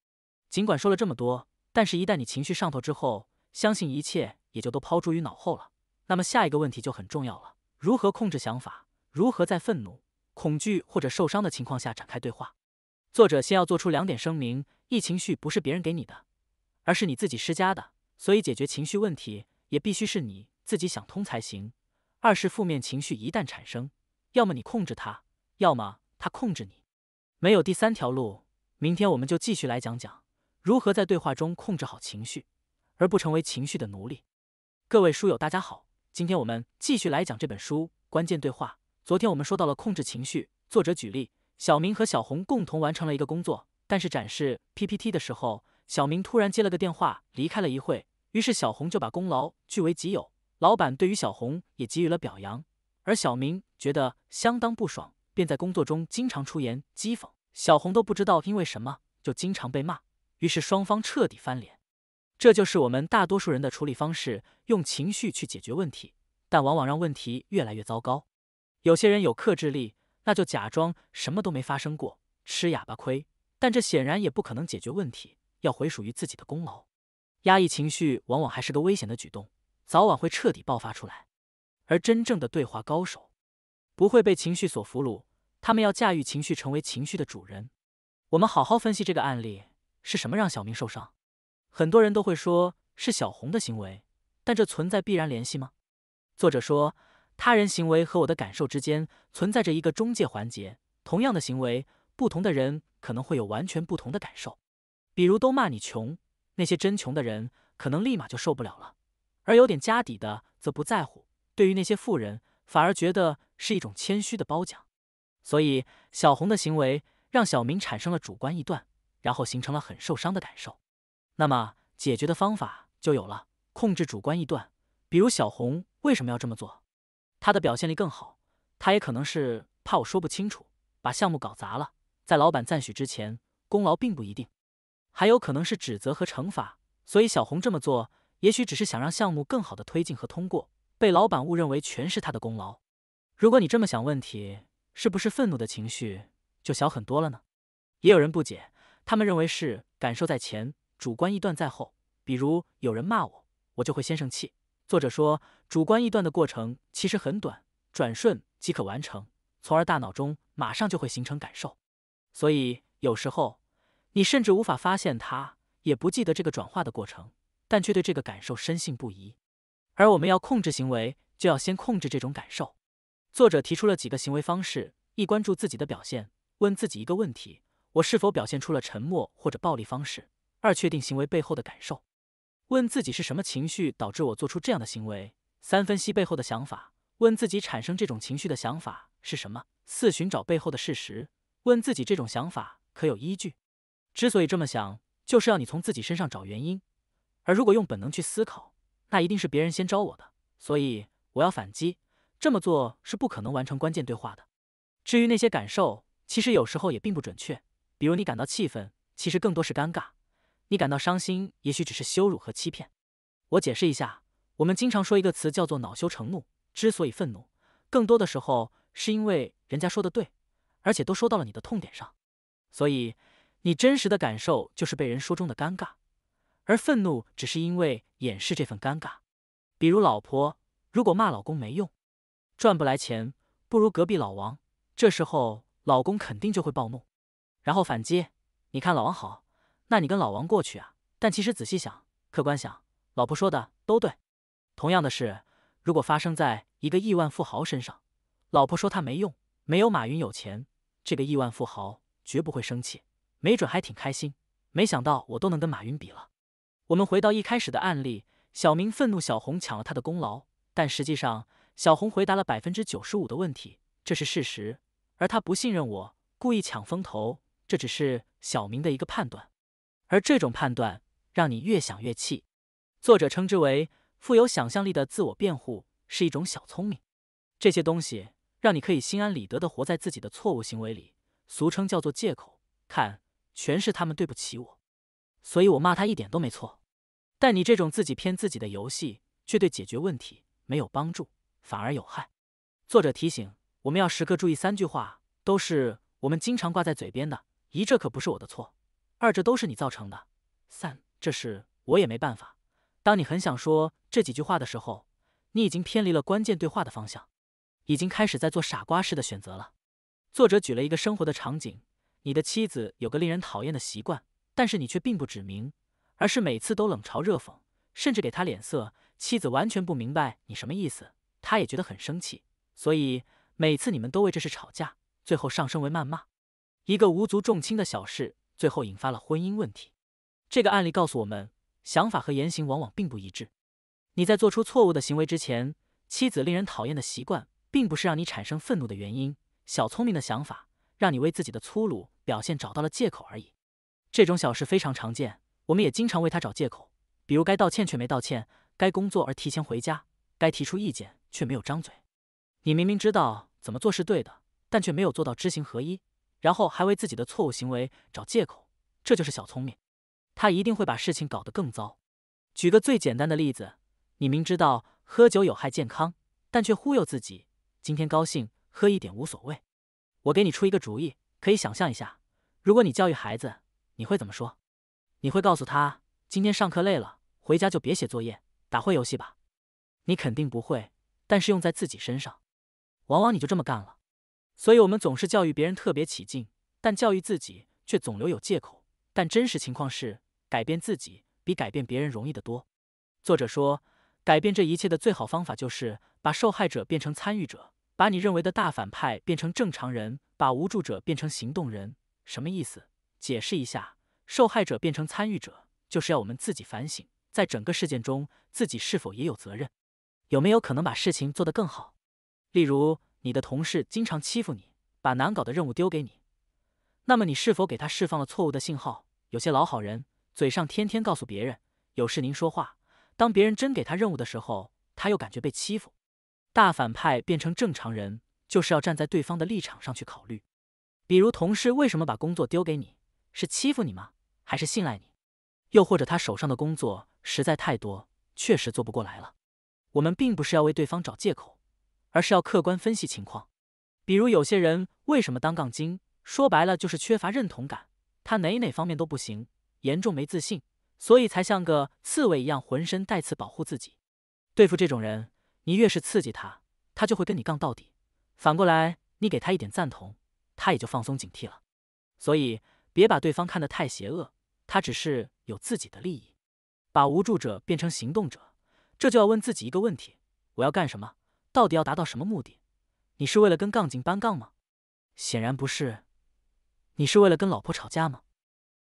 尽管说了这么多，但是一旦你情绪上头之后，相信一切也就都抛诸于脑后了。那么下一个问题就很重要了：如何控制想法？如何在愤怒、恐惧或者受伤的情况下展开对话？作者先要做出两点声明：一、情绪不是别人给你的，而是你自己施加的，所以解决情绪问题也必须是你自己想通才行；二是负面情绪一旦产生，要么你控制它，要么它控制你，没有第三条路。明天我们就继续来讲讲如何在对话中控制好情绪，而不成为情绪的奴隶。各位书友，大家好。今天我们继续来讲这本书关键对话。昨天我们说到了控制情绪，作者举例：小明和小红共同完成了一个工作，但是展示 PPT 的时候，小明突然接了个电话，离开了一会，于是小红就把功劳据为己有。老板对于小红也给予了表扬，而小明觉得相当不爽，便在工作中经常出言讥讽小红，都不知道因为什么就经常被骂，于是双方彻底翻脸。这就是我们大多数人的处理方式，用情绪去解决问题，但往往让问题越来越糟糕。有些人有克制力，那就假装什么都没发生过，吃哑巴亏，但这显然也不可能解决问题。要回属于自己的功劳，压抑情绪往往还是个危险的举动，早晚会彻底爆发出来。而真正的对话高手，不会被情绪所俘虏，他们要驾驭情绪，成为情绪的主人。我们好好分析这个案例，是什么让小明受伤？很多人都会说是小红的行为，但这存在必然联系吗？作者说，他人行为和我的感受之间存在着一个中介环节。同样的行为，不同的人可能会有完全不同的感受。比如，都骂你穷，那些真穷的人可能立马就受不了了，而有点家底的则不在乎。对于那些富人，反而觉得是一种谦虚的褒奖。所以，小红的行为让小明产生了主观臆断，然后形成了很受伤的感受。那么解决的方法就有了，控制主观臆断。比如小红为什么要这么做？她的表现力更好，她也可能是怕我说不清楚，把项目搞砸了。在老板赞许之前，功劳并不一定，还有可能是指责和惩罚。所以小红这么做，也许只是想让项目更好的推进和通过，被老板误认为全是她的功劳。如果你这么想问题，是不是愤怒的情绪就小很多了呢？也有人不解，他们认为是感受在前。主观臆断在后，比如有人骂我，我就会先生气。作者说，主观臆断的过程其实很短，转瞬即可完成，从而大脑中马上就会形成感受。所以有时候你甚至无法发现它，也不记得这个转化的过程，但却对这个感受深信不疑。而我们要控制行为，就要先控制这种感受。作者提出了几个行为方式：一、关注自己的表现，问自己一个问题：我是否表现出了沉默或者暴力方式？二、确定行为背后的感受，问自己是什么情绪导致我做出这样的行为；三、分析背后的想法，问自己产生这种情绪的想法是什么；四、寻找背后的事实，问自己这种想法可有依据。之所以这么想，就是要你从自己身上找原因。而如果用本能去思考，那一定是别人先招我的，所以我要反击。这么做是不可能完成关键对话的。至于那些感受，其实有时候也并不准确。比如你感到气愤，其实更多是尴尬。你感到伤心，也许只是羞辱和欺骗。我解释一下，我们经常说一个词叫做“恼羞成怒”。之所以愤怒，更多的时候是因为人家说的对，而且都说到了你的痛点上，所以你真实的感受就是被人说中的尴尬，而愤怒只是因为掩饰这份尴尬。比如老婆如果骂老公没用，赚不来钱，不如隔壁老王，这时候老公肯定就会暴怒，然后反击。你看老王好。那你跟老王过去啊？但其实仔细想，客观想，老婆说的都对。同样的事，如果发生在一个亿万富豪身上，老婆说他没用，没有马云有钱，这个亿万富豪绝不会生气，没准还挺开心。没想到我都能跟马云比了。我们回到一开始的案例，小明愤怒小红抢了他的功劳，但实际上小红回答了百分之九十五的问题，这是事实。而他不信任我，故意抢风头，这只是小明的一个判断。而这种判断让你越想越气，作者称之为富有想象力的自我辩护是一种小聪明。这些东西让你可以心安理得的活在自己的错误行为里，俗称叫做借口。看，全是他们对不起我，所以我骂他一点都没错。但你这种自己骗自己的游戏，却对解决问题没有帮助，反而有害。作者提醒我们要时刻注意三句话，都是我们经常挂在嘴边的：一，这可不是我的错。二这都是你造成的。三，这事我也没办法。当你很想说这几句话的时候，你已经偏离了关键对话的方向，已经开始在做傻瓜式的选择了。作者举了一个生活的场景：你的妻子有个令人讨厌的习惯，但是你却并不指明，而是每次都冷嘲热讽，甚至给他脸色。妻子完全不明白你什么意思，他也觉得很生气，所以每次你们都为这事吵架，最后上升为谩骂。一个无足重轻的小事。最后引发了婚姻问题。这个案例告诉我们，想法和言行往往并不一致。你在做出错误的行为之前，妻子令人讨厌的习惯，并不是让你产生愤怒的原因。小聪明的想法，让你为自己的粗鲁表现找到了借口而已。这种小事非常常见，我们也经常为他找借口，比如该道歉却没道歉，该工作而提前回家，该提出意见却没有张嘴。你明明知道怎么做是对的，但却没有做到知行合一。然后还为自己的错误行为找借口，这就是小聪明。他一定会把事情搞得更糟。举个最简单的例子，你明知道喝酒有害健康，但却忽悠自己，今天高兴喝一点无所谓。我给你出一个主意，可以想象一下，如果你教育孩子，你会怎么说？你会告诉他，今天上课累了，回家就别写作业，打会游戏吧。你肯定不会，但是用在自己身上，往往你就这么干了。所以我们总是教育别人特别起劲，但教育自己却总留有借口。但真实情况是，改变自己比改变别人容易得多。作者说，改变这一切的最好方法就是把受害者变成参与者，把你认为的大反派变成正常人，把无助者变成行动人。什么意思？解释一下。受害者变成参与者，就是要我们自己反省，在整个事件中自己是否也有责任，有没有可能把事情做得更好，例如。你的同事经常欺负你，把难搞的任务丢给你，那么你是否给他释放了错误的信号？有些老好人嘴上天天告诉别人“有事您说话”，当别人真给他任务的时候，他又感觉被欺负。大反派变成正常人，就是要站在对方的立场上去考虑。比如同事为什么把工作丢给你，是欺负你吗？还是信赖你？又或者他手上的工作实在太多，确实做不过来了？我们并不是要为对方找借口。而是要客观分析情况，比如有些人为什么当杠精，说白了就是缺乏认同感，他哪哪方面都不行，严重没自信，所以才像个刺猬一样浑身带刺保护自己。对付这种人，你越是刺激他，他就会跟你杠到底；反过来，你给他一点赞同，他也就放松警惕了。所以别把对方看得太邪恶，他只是有自己的利益。把无助者变成行动者，这就要问自己一个问题：我要干什么？到底要达到什么目的？你是为了跟杠精搬杠吗？显然不是。你是为了跟老婆吵架吗？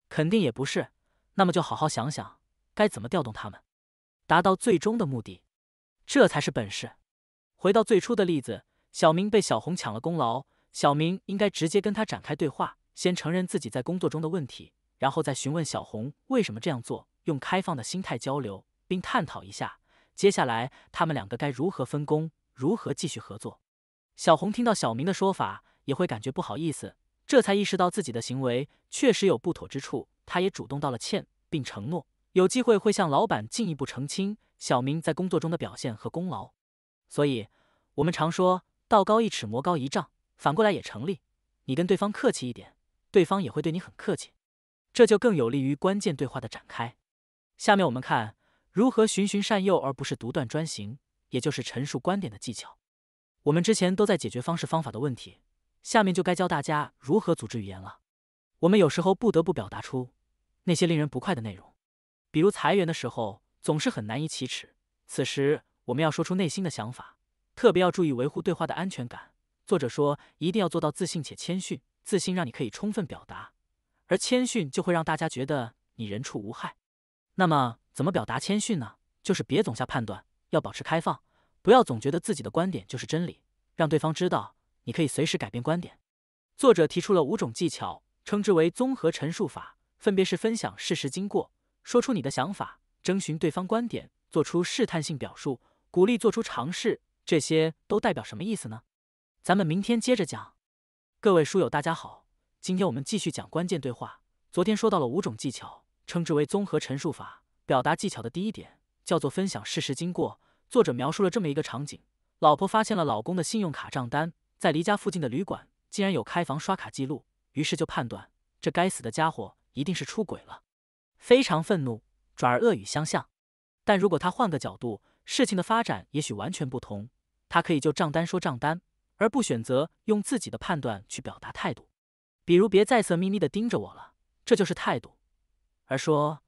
肯定也不是。那么就好好想想该怎么调动他们，达到最终的目的，这才是本事。回到最初的例子，小明被小红抢了功劳，小明应该直接跟他展开对话，先承认自己在工作中的问题，然后再询问小红为什么这样做，用开放的心态交流，并探讨一下接下来他们两个该如何分工。如何继续合作？小红听到小明的说法，也会感觉不好意思，这才意识到自己的行为确实有不妥之处。他也主动道了歉，并承诺有机会会向老板进一步澄清小明在工作中的表现和功劳。所以，我们常说“道高一尺，魔高一丈”，反过来也成立。你跟对方客气一点，对方也会对你很客气，这就更有利于关键对话的展开。下面我们看如何循循善诱，而不是独断专行。也就是陈述观点的技巧。我们之前都在解决方式方法的问题，下面就该教大家如何组织语言了。我们有时候不得不表达出那些令人不快的内容，比如裁员的时候总是很难以启齿。此时我们要说出内心的想法，特别要注意维护对话的安全感。作者说，一定要做到自信且谦逊。自信让你可以充分表达，而谦逊就会让大家觉得你人畜无害。那么，怎么表达谦逊呢？就是别总下判断。要保持开放，不要总觉得自己的观点就是真理，让对方知道你可以随时改变观点。作者提出了五种技巧，称之为综合陈述法，分别是分享事实经过、说出你的想法、征询对方观点、做出试探性表述、鼓励做出尝试。这些都代表什么意思呢？咱们明天接着讲。各位书友大家好，今天我们继续讲关键对话。昨天说到了五种技巧，称之为综合陈述法。表达技巧的第一点。叫做分享事实经过。作者描述了这么一个场景：老婆发现了老公的信用卡账单，在离家附近的旅馆竟然有开房刷卡记录，于是就判断这该死的家伙一定是出轨了，非常愤怒，转而恶语相向。但如果他换个角度，事情的发展也许完全不同。他可以就账单说账单，而不选择用自己的判断去表达态度，比如别再色眯眯的盯着我了，这就是态度，而说。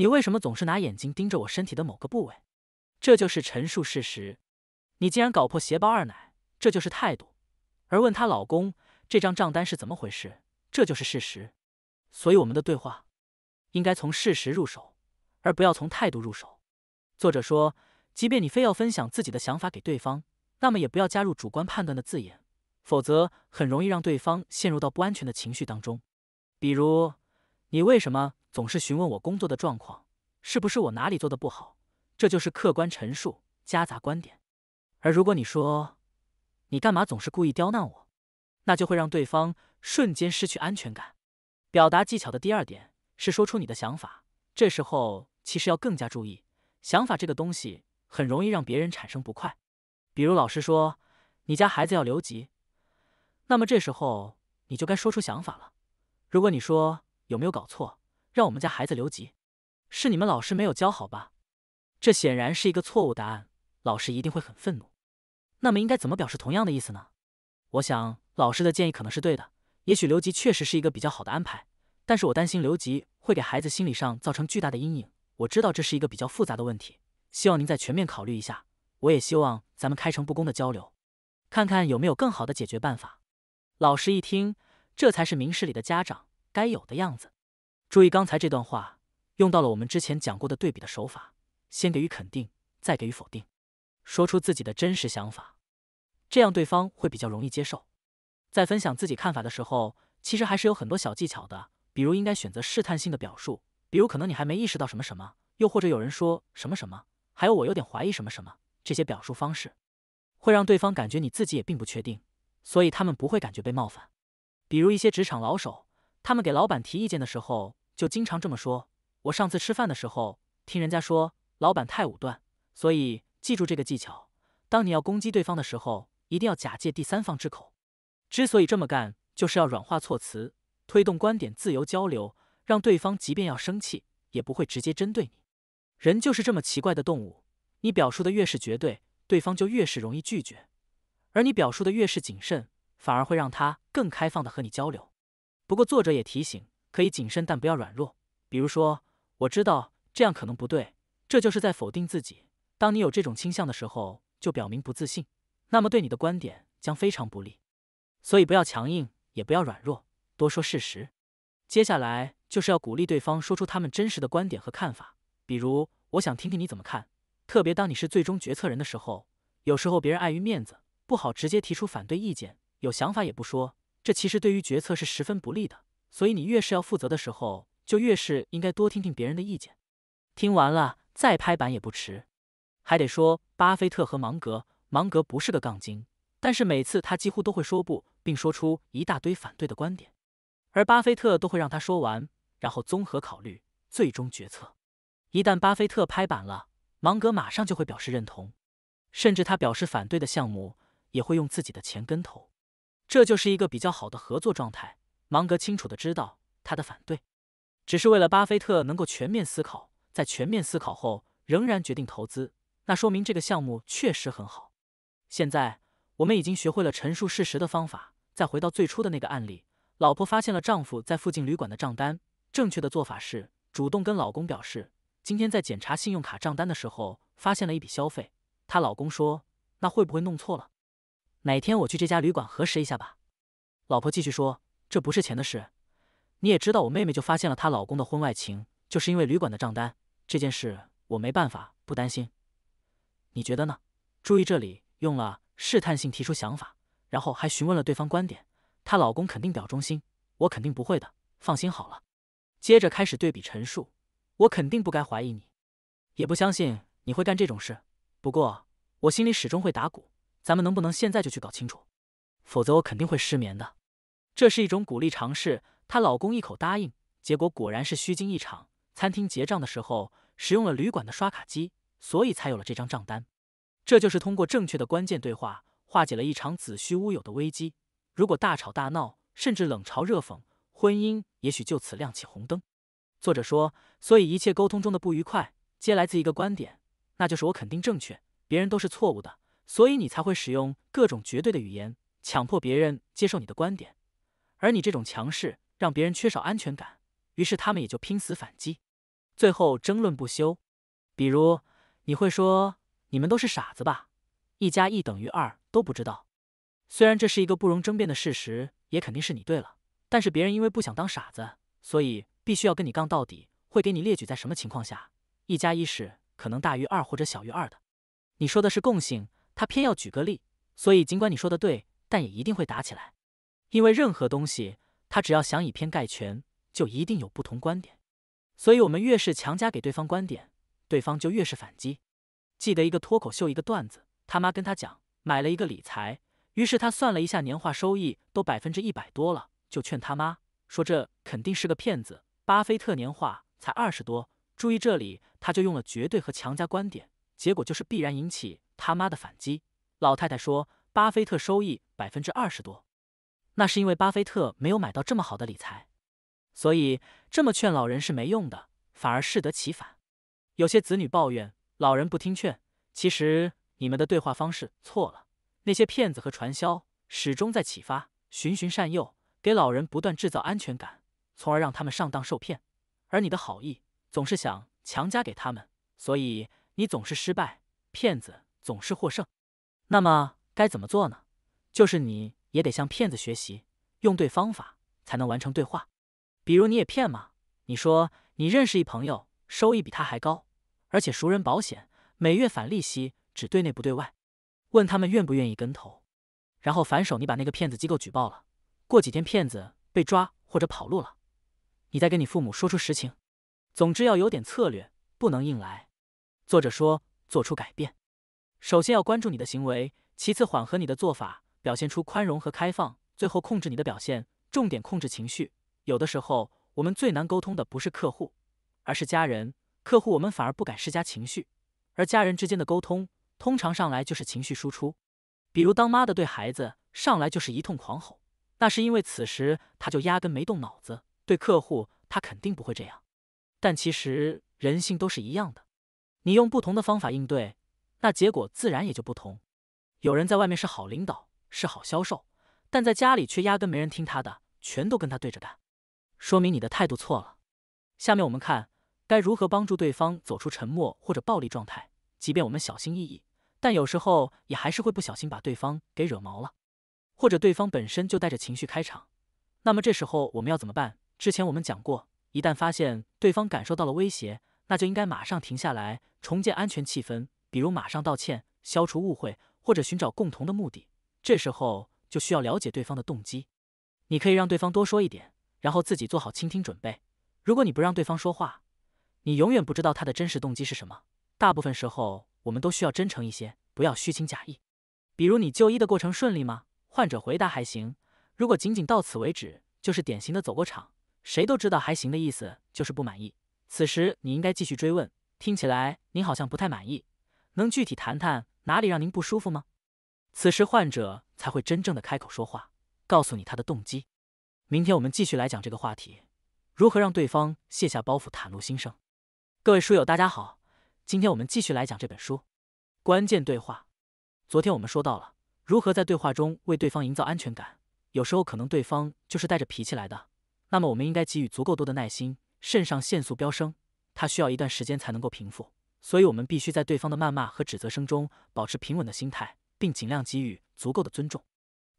你为什么总是拿眼睛盯着我身体的某个部位？这就是陈述事实。你竟然搞破鞋包二奶，这就是态度。而问她老公这张账单是怎么回事，这就是事实。所以我们的对话应该从事实入手，而不要从态度入手。作者说，即便你非要分享自己的想法给对方，那么也不要加入主观判断的字眼，否则很容易让对方陷入到不安全的情绪当中。比如，你为什么？总是询问我工作的状况，是不是我哪里做的不好？这就是客观陈述夹杂观点。而如果你说，你干嘛总是故意刁难我？那就会让对方瞬间失去安全感。表达技巧的第二点是说出你的想法，这时候其实要更加注意想法这个东西很容易让别人产生不快。比如老师说你家孩子要留级，那么这时候你就该说出想法了。如果你说有没有搞错？让我们家孩子留级，是你们老师没有教好吧？这显然是一个错误答案，老师一定会很愤怒。那么应该怎么表示同样的意思呢？我想老师的建议可能是对的，也许留级确实是一个比较好的安排。但是我担心留级会给孩子心理上造成巨大的阴影。我知道这是一个比较复杂的问题，希望您再全面考虑一下。我也希望咱们开诚布公的交流，看看有没有更好的解决办法。老师一听，这才是明事理的家长该有的样子。注意，刚才这段话用到了我们之前讲过的对比的手法，先给予肯定，再给予否定，说出自己的真实想法，这样对方会比较容易接受。在分享自己看法的时候，其实还是有很多小技巧的，比如应该选择试探性的表述，比如可能你还没意识到什么什么，又或者有人说什么什么，还有我有点怀疑什么什么，这些表述方式会让对方感觉你自己也并不确定，所以他们不会感觉被冒犯。比如一些职场老手。他们给老板提意见的时候，就经常这么说。我上次吃饭的时候，听人家说老板太武断，所以记住这个技巧：当你要攻击对方的时候，一定要假借第三方之口。之所以这么干，就是要软化措辞，推动观点自由交流，让对方即便要生气，也不会直接针对你。人就是这么奇怪的动物，你表述的越是绝对，对方就越是容易拒绝；而你表述的越是谨慎，反而会让他更开放的和你交流。不过，作者也提醒，可以谨慎，但不要软弱。比如说，我知道这样可能不对，这就是在否定自己。当你有这种倾向的时候，就表明不自信。那么，对你的观点将非常不利。所以，不要强硬，也不要软弱，多说事实。接下来就是要鼓励对方说出他们真实的观点和看法。比如，我想听听你怎么看。特别当你是最终决策人的时候，有时候别人碍于面子，不好直接提出反对意见，有想法也不说。这其实对于决策是十分不利的，所以你越是要负责的时候，就越是应该多听听别人的意见，听完了再拍板也不迟。还得说，巴菲特和芒格，芒格不是个杠精，但是每次他几乎都会说不，并说出一大堆反对的观点，而巴菲特都会让他说完，然后综合考虑最终决策。一旦巴菲特拍板了，芒格马上就会表示认同，甚至他表示反对的项目，也会用自己的钱跟投。这就是一个比较好的合作状态。芒格清楚的知道他的反对，只是为了巴菲特能够全面思考，在全面思考后仍然决定投资，那说明这个项目确实很好。现在我们已经学会了陈述事实的方法。再回到最初的那个案例，老婆发现了丈夫在附近旅馆的账单，正确的做法是主动跟老公表示，今天在检查信用卡账单的时候发现了一笔消费。她老公说，那会不会弄错了？哪天我去这家旅馆核实一下吧。老婆继续说：“这不是钱的事，你也知道，我妹妹就发现了她老公的婚外情，就是因为旅馆的账单这件事，我没办法，不担心。你觉得呢？”注意这里用了试探性提出想法，然后还询问了对方观点。她老公肯定表忠心，我肯定不会的，放心好了。接着开始对比陈述：我肯定不该怀疑你，也不相信你会干这种事。不过我心里始终会打鼓。咱们能不能现在就去搞清楚？否则我肯定会失眠的。这是一种鼓励尝试。她老公一口答应，结果果然是虚惊一场。餐厅结账的时候使用了旅馆的刷卡机，所以才有了这张账单。这就是通过正确的关键对话化解了一场子虚乌有的危机。如果大吵大闹，甚至冷嘲热讽，婚姻也许就此亮起红灯。作者说，所以一切沟通中的不愉快，皆来自一个观点，那就是我肯定正确，别人都是错误的。所以你才会使用各种绝对的语言，强迫别人接受你的观点，而你这种强势让别人缺少安全感，于是他们也就拼死反击，最后争论不休。比如你会说：“你们都是傻子吧？一加一等于二都不知道。”虽然这是一个不容争辩的事实，也肯定是你对了，但是别人因为不想当傻子，所以必须要跟你杠到底。会给你列举在什么情况下一加一是可能大于二或者小于二的。你说的是共性。他偏要举个例，所以尽管你说的对，但也一定会打起来。因为任何东西，他只要想以偏概全，就一定有不同观点。所以，我们越是强加给对方观点，对方就越是反击。记得一个脱口秀一个段子，他妈跟他讲买了一个理财，于是他算了一下年化收益都百分之一百多了，就劝他妈说这肯定是个骗子。巴菲特年化才二十多。注意这里，他就用了绝对和强加观点，结果就是必然引起。他妈的反击！老太太说：“巴菲特收益百分之二十多，那是因为巴菲特没有买到这么好的理财，所以这么劝老人是没用的，反而适得其反。”有些子女抱怨老人不听劝，其实你们的对话方式错了。那些骗子和传销始终在启发、循循善诱，给老人不断制造安全感，从而让他们上当受骗。而你的好意总是想强加给他们，所以你总是失败。骗子。总是获胜，那么该怎么做呢？就是你也得向骗子学习，用对方法才能完成对话。比如你也骗嘛，你说你认识一朋友，收益比他还高，而且熟人保险每月返利息，只对内不对外。问他们愿不愿意跟投，然后反手你把那个骗子机构举报了。过几天骗子被抓或者跑路了，你再跟你父母说出实情。总之要有点策略，不能硬来。作者说做出改变。首先要关注你的行为，其次缓和你的做法，表现出宽容和开放，最后控制你的表现，重点控制情绪。有的时候，我们最难沟通的不是客户，而是家人。客户我们反而不敢施加情绪，而家人之间的沟通，通常上来就是情绪输出。比如当妈的对孩子上来就是一通狂吼，那是因为此时他就压根没动脑子。对客户，他肯定不会这样，但其实人性都是一样的，你用不同的方法应对。那结果自然也就不同。有人在外面是好领导，是好销售，但在家里却压根没人听他的，全都跟他对着干，说明你的态度错了。下面我们看该如何帮助对方走出沉默或者暴力状态。即便我们小心翼翼，但有时候也还是会不小心把对方给惹毛了，或者对方本身就带着情绪开场。那么这时候我们要怎么办？之前我们讲过，一旦发现对方感受到了威胁，那就应该马上停下来，重建安全气氛。比如马上道歉，消除误会，或者寻找共同的目的。这时候就需要了解对方的动机。你可以让对方多说一点，然后自己做好倾听准备。如果你不让对方说话，你永远不知道他的真实动机是什么。大部分时候，我们都需要真诚一些，不要虚情假意。比如你就医的过程顺利吗？患者回答还行。如果仅仅到此为止，就是典型的走过场。谁都知道“还行”的意思就是不满意。此时你应该继续追问。听起来您好像不太满意。能具体谈谈哪里让您不舒服吗？此时患者才会真正的开口说话，告诉你他的动机。明天我们继续来讲这个话题，如何让对方卸下包袱，袒露心声。各位书友大家好，今天我们继续来讲这本书。关键对话，昨天我们说到了如何在对话中为对方营造安全感。有时候可能对方就是带着脾气来的，那么我们应该给予足够多的耐心。肾上腺素飙升，他需要一段时间才能够平复。所以，我们必须在对方的谩骂和指责声中保持平稳的心态，并尽量给予足够的尊重。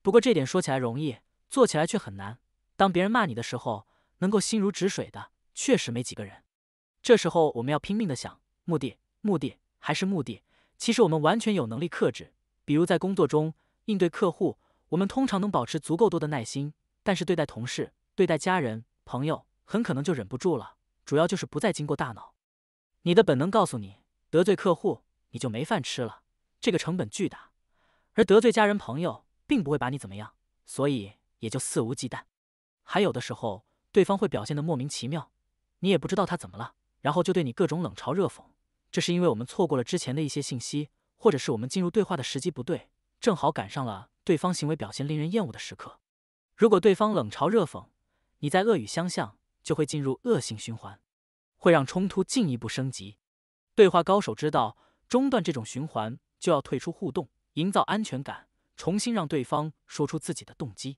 不过，这点说起来容易，做起来却很难。当别人骂你的时候，能够心如止水的，确实没几个人。这时候，我们要拼命的想目的，目的还是目的。其实，我们完全有能力克制。比如，在工作中应对客户，我们通常能保持足够多的耐心；但是，对待同事、对待家人、朋友，很可能就忍不住了。主要就是不再经过大脑。你的本能告诉你，得罪客户你就没饭吃了，这个成本巨大；而得罪家人朋友，并不会把你怎么样，所以也就肆无忌惮。还有的时候，对方会表现得莫名其妙，你也不知道他怎么了，然后就对你各种冷嘲热讽。这是因为我们错过了之前的一些信息，或者是我们进入对话的时机不对，正好赶上了对方行为表现令人厌恶的时刻。如果对方冷嘲热讽，你在恶语相向，就会进入恶性循环。会让冲突进一步升级。对话高手知道，中断这种循环就要退出互动，营造安全感，重新让对方说出自己的动机，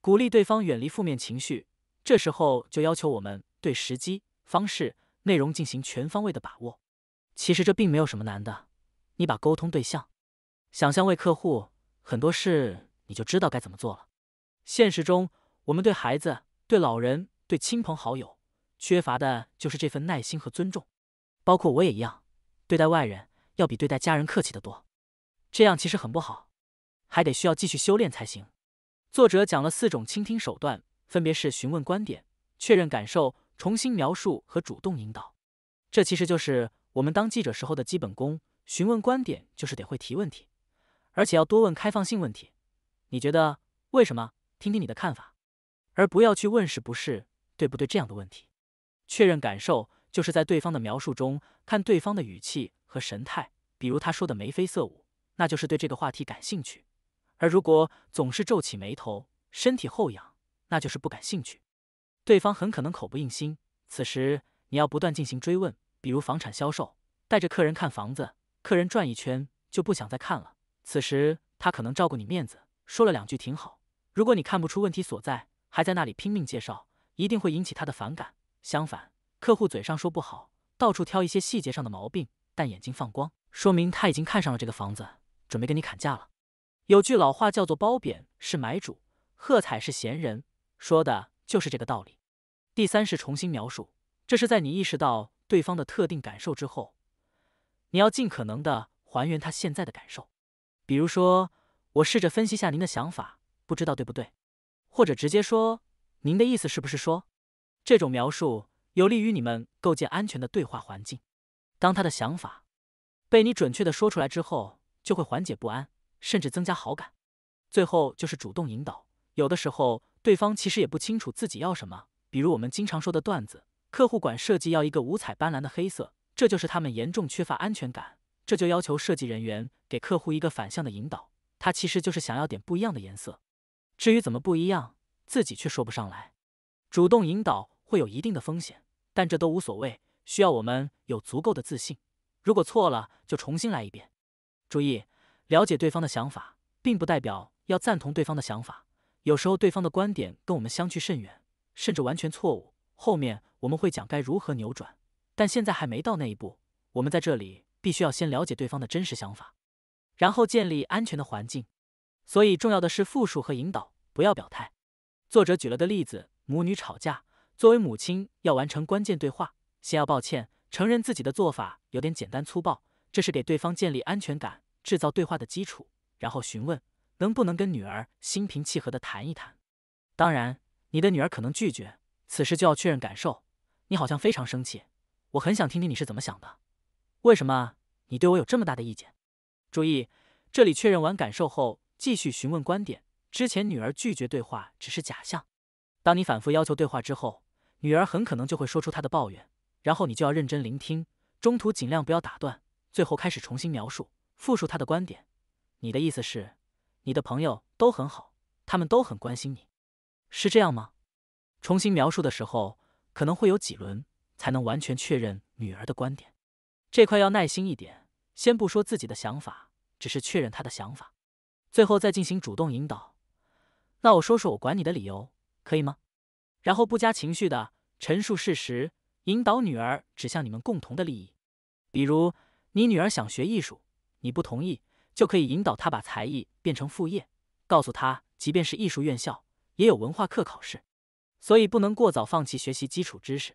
鼓励对方远离负面情绪。这时候就要求我们对时机、方式、内容进行全方位的把握。其实这并没有什么难的，你把沟通对象想象为客户，很多事你就知道该怎么做了。现实中，我们对孩子、对老人、对亲朋好友。缺乏的就是这份耐心和尊重，包括我也一样，对待外人要比对待家人客气得多，这样其实很不好，还得需要继续修炼才行。作者讲了四种倾听手段，分别是询问观点、确认感受、重新描述和主动引导。这其实就是我们当记者时候的基本功。询问观点就是得会提问题，而且要多问开放性问题。你觉得为什么？听听你的看法，而不要去问是不是、对不对这样的问题。确认感受就是在对方的描述中看对方的语气和神态，比如他说的眉飞色舞，那就是对这个话题感兴趣；而如果总是皱起眉头、身体后仰，那就是不感兴趣。对方很可能口不应心，此时你要不断进行追问，比如房产销售带着客人看房子，客人转一圈就不想再看了，此时他可能照顾你面子，说了两句挺好。如果你看不出问题所在，还在那里拼命介绍，一定会引起他的反感。相反，客户嘴上说不好，到处挑一些细节上的毛病，但眼睛放光，说明他已经看上了这个房子，准备跟你砍价了。有句老话叫做“褒贬是买主，喝彩是闲人”，说的就是这个道理。第三是重新描述，这是在你意识到对方的特定感受之后，你要尽可能的还原他现在的感受。比如说，我试着分析下您的想法，不知道对不对？或者直接说，您的意思是不是说？这种描述有利于你们构建安全的对话环境。当他的想法被你准确的说出来之后，就会缓解不安，甚至增加好感。最后就是主动引导，有的时候对方其实也不清楚自己要什么。比如我们经常说的段子，客户管设计要一个五彩斑斓的黑色，这就是他们严重缺乏安全感，这就要求设计人员给客户一个反向的引导。他其实就是想要点不一样的颜色，至于怎么不一样，自己却说不上来。主动引导。会有一定的风险，但这都无所谓。需要我们有足够的自信。如果错了，就重新来一遍。注意，了解对方的想法，并不代表要赞同对方的想法。有时候，对方的观点跟我们相去甚远，甚至完全错误。后面我们会讲该如何扭转，但现在还没到那一步。我们在这里必须要先了解对方的真实想法，然后建立安全的环境。所以，重要的是复述和引导，不要表态。作者举了个例子：母女吵架。作为母亲，要完成关键对话，先要抱歉，承认自己的做法有点简单粗暴，这是给对方建立安全感、制造对话的基础。然后询问能不能跟女儿心平气和的谈一谈。当然，你的女儿可能拒绝，此时就要确认感受。你好像非常生气，我很想听听你是怎么想的，为什么你对我有这么大的意见？注意，这里确认完感受后，继续询问观点。之前女儿拒绝对话只是假象，当你反复要求对话之后。女儿很可能就会说出她的抱怨，然后你就要认真聆听，中途尽量不要打断，最后开始重新描述、复述她的观点。你的意思是，你的朋友都很好，他们都很关心你，是这样吗？重新描述的时候可能会有几轮，才能完全确认女儿的观点。这块要耐心一点，先不说自己的想法，只是确认她的想法，最后再进行主动引导。那我说说我管你的理由，可以吗？然后不加情绪的陈述事实，引导女儿指向你们共同的利益。比如，你女儿想学艺术，你不同意，就可以引导她把才艺变成副业，告诉她，即便是艺术院校，也有文化课考试，所以不能过早放弃学习基础知识。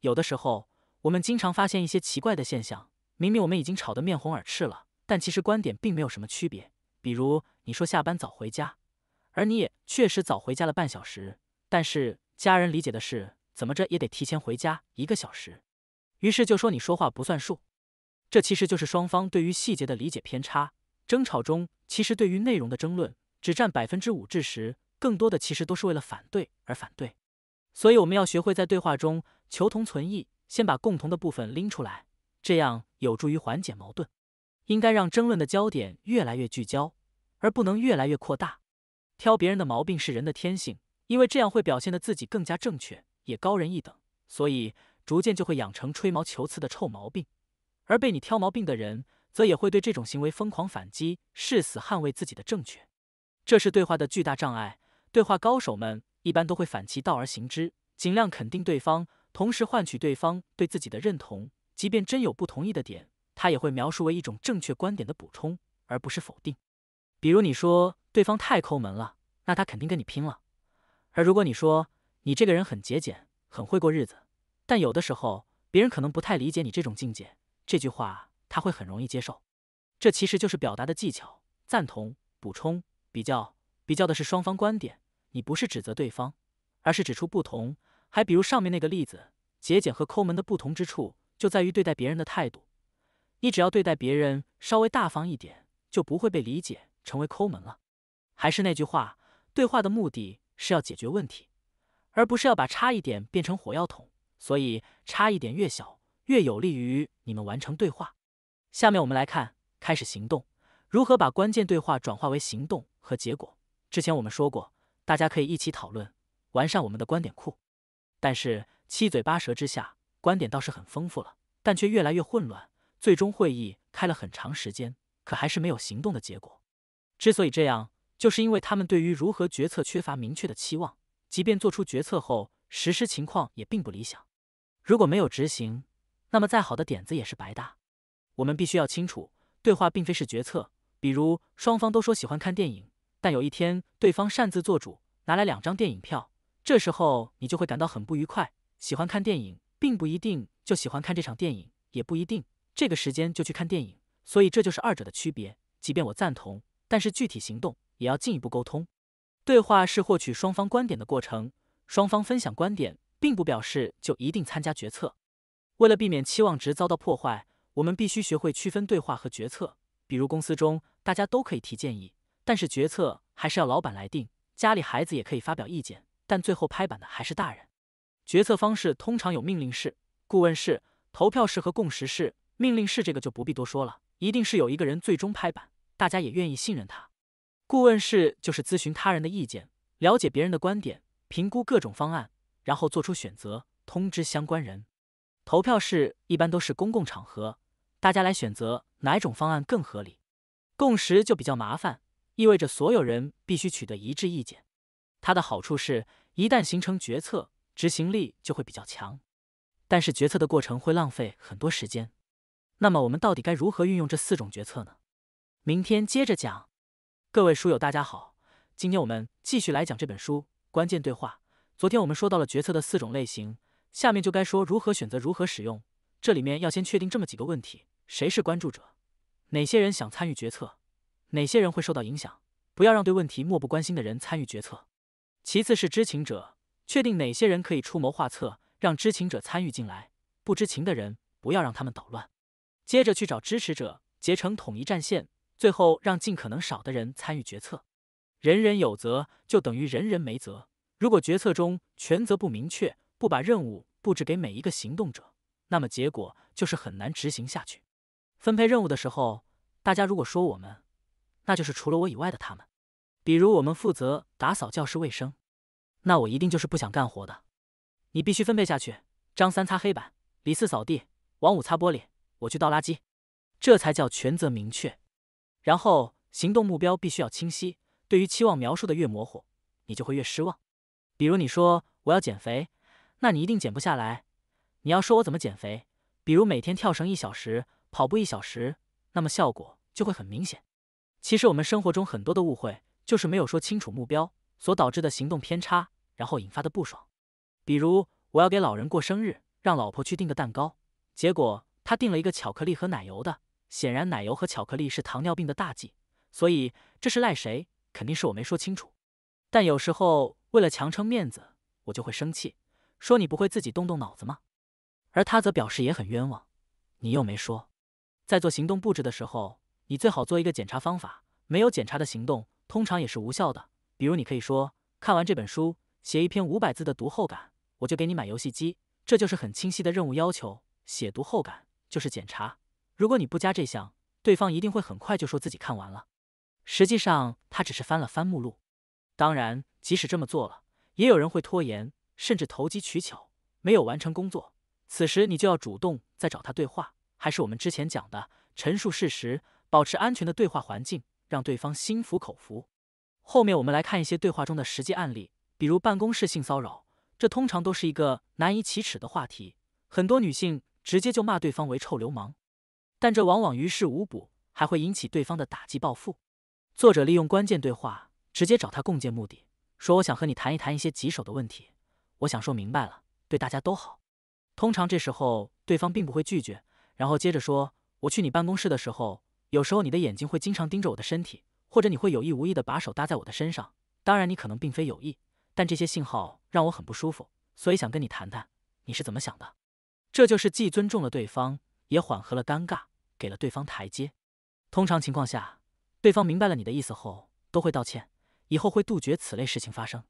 有的时候，我们经常发现一些奇怪的现象，明明我们已经吵得面红耳赤了，但其实观点并没有什么区别。比如，你说下班早回家，而你也确实早回家了半小时，但是。家人理解的是，怎么着也得提前回家一个小时，于是就说你说话不算数。这其实就是双方对于细节的理解偏差。争吵中，其实对于内容的争论只占百分之五至十，更多的其实都是为了反对而反对。所以，我们要学会在对话中求同存异，先把共同的部分拎出来，这样有助于缓解矛盾。应该让争论的焦点越来越聚焦，而不能越来越扩大。挑别人的毛病是人的天性。因为这样会表现的自己更加正确，也高人一等，所以逐渐就会养成吹毛求疵的臭毛病，而被你挑毛病的人则也会对这种行为疯狂反击，誓死捍卫自己的正确。这是对话的巨大障碍。对话高手们一般都会反其道而行之，尽量肯定对方，同时换取对方对自己的认同。即便真有不同意的点，他也会描述为一种正确观点的补充，而不是否定。比如你说对方太抠门了，那他肯定跟你拼了。而如果你说你这个人很节俭，很会过日子，但有的时候别人可能不太理解你这种境界，这句话他会很容易接受。这其实就是表达的技巧：赞同、补充、比较。比较的是双方观点，你不是指责对方，而是指出不同。还比如上面那个例子，节俭和抠门的不同之处就在于对待别人的态度。你只要对待别人稍微大方一点，就不会被理解成为抠门了。还是那句话，对话的目的。是要解决问题，而不是要把差一点变成火药桶。所以，差一点越小，越有利于你们完成对话。下面我们来看，开始行动，如何把关键对话转化为行动和结果。之前我们说过，大家可以一起讨论，完善我们的观点库。但是七嘴八舌之下，观点倒是很丰富了，但却越来越混乱。最终会议开了很长时间，可还是没有行动的结果。之所以这样。就是因为他们对于如何决策缺乏明确的期望，即便做出决策后，实施情况也并不理想。如果没有执行，那么再好的点子也是白搭。我们必须要清楚，对话并非是决策。比如，双方都说喜欢看电影，但有一天对方擅自做主拿来两张电影票，这时候你就会感到很不愉快。喜欢看电影并不一定就喜欢看这场电影，也不一定这个时间就去看电影。所以，这就是二者的区别。即便我赞同，但是具体行动。也要进一步沟通，对话是获取双方观点的过程。双方分享观点，并不表示就一定参加决策。为了避免期望值遭到破坏，我们必须学会区分对话和决策。比如公司中，大家都可以提建议，但是决策还是要老板来定。家里孩子也可以发表意见，但最后拍板的还是大人。决策方式通常有命令式、顾问式、投票式和共识式。命令式这个就不必多说了，一定是有一个人最终拍板，大家也愿意信任他。顾问式就是咨询他人的意见，了解别人的观点，评估各种方案，然后做出选择，通知相关人。投票式一般都是公共场合，大家来选择哪种方案更合理。共识就比较麻烦，意味着所有人必须取得一致意见。它的好处是，一旦形成决策，执行力就会比较强，但是决策的过程会浪费很多时间。那么我们到底该如何运用这四种决策呢？明天接着讲。各位书友，大家好。今天我们继续来讲这本书关键对话。昨天我们说到了决策的四种类型，下面就该说如何选择，如何使用。这里面要先确定这么几个问题：谁是关注者？哪些人想参与决策？哪些人会受到影响？不要让对问题漠不关心的人参与决策。其次是知情者，确定哪些人可以出谋划策，让知情者参与进来。不知情的人，不要让他们捣乱。接着去找支持者，结成统一战线。最后让尽可能少的人参与决策，人人有责就等于人人没责。如果决策中权责不明确，不把任务布置给每一个行动者，那么结果就是很难执行下去。分配任务的时候，大家如果说我们，那就是除了我以外的他们。比如我们负责打扫教室卫生，那我一定就是不想干活的。你必须分配下去：张三擦黑板，李四扫地，王五擦玻璃，我去倒垃圾。这才叫权责明确。然后行动目标必须要清晰，对于期望描述的越模糊，你就会越失望。比如你说我要减肥，那你一定减不下来。你要说我怎么减肥，比如每天跳绳一小时，跑步一小时，那么效果就会很明显。其实我们生活中很多的误会，就是没有说清楚目标所导致的行动偏差，然后引发的不爽。比如我要给老人过生日，让老婆去订个蛋糕，结果她订了一个巧克力和奶油的。显然，奶油和巧克力是糖尿病的大忌，所以这是赖谁？肯定是我没说清楚。但有时候为了强撑面子，我就会生气，说你不会自己动动脑子吗？而他则表示也很冤枉，你又没说。在做行动布置的时候，你最好做一个检查方法，没有检查的行动通常也是无效的。比如，你可以说看完这本书，写一篇五百字的读后感，我就给你买游戏机，这就是很清晰的任务要求。写读后感就是检查。如果你不加这项，对方一定会很快就说自己看完了。实际上，他只是翻了翻目录。当然，即使这么做了，也有人会拖延，甚至投机取巧，没有完成工作。此时，你就要主动再找他对话，还是我们之前讲的，陈述事实，保持安全的对话环境，让对方心服口服。后面我们来看一些对话中的实际案例，比如办公室性骚扰，这通常都是一个难以启齿的话题，很多女性直接就骂对方为臭流氓。但这往往于事无补，还会引起对方的打击报复。作者利用关键对话，直接找他共建目的，说：“我想和你谈一谈一些棘手的问题，我想说明白了，对大家都好。”通常这时候，对方并不会拒绝，然后接着说：“我去你办公室的时候，有时候你的眼睛会经常盯着我的身体，或者你会有意无意的把手搭在我的身上。当然，你可能并非有意，但这些信号让我很不舒服，所以想跟你谈谈，你是怎么想的？”这就是既尊重了对方，也缓和了尴尬。给了对方台阶，通常情况下，对方明白了你的意思后，都会道歉，以后会杜绝此类事情发生。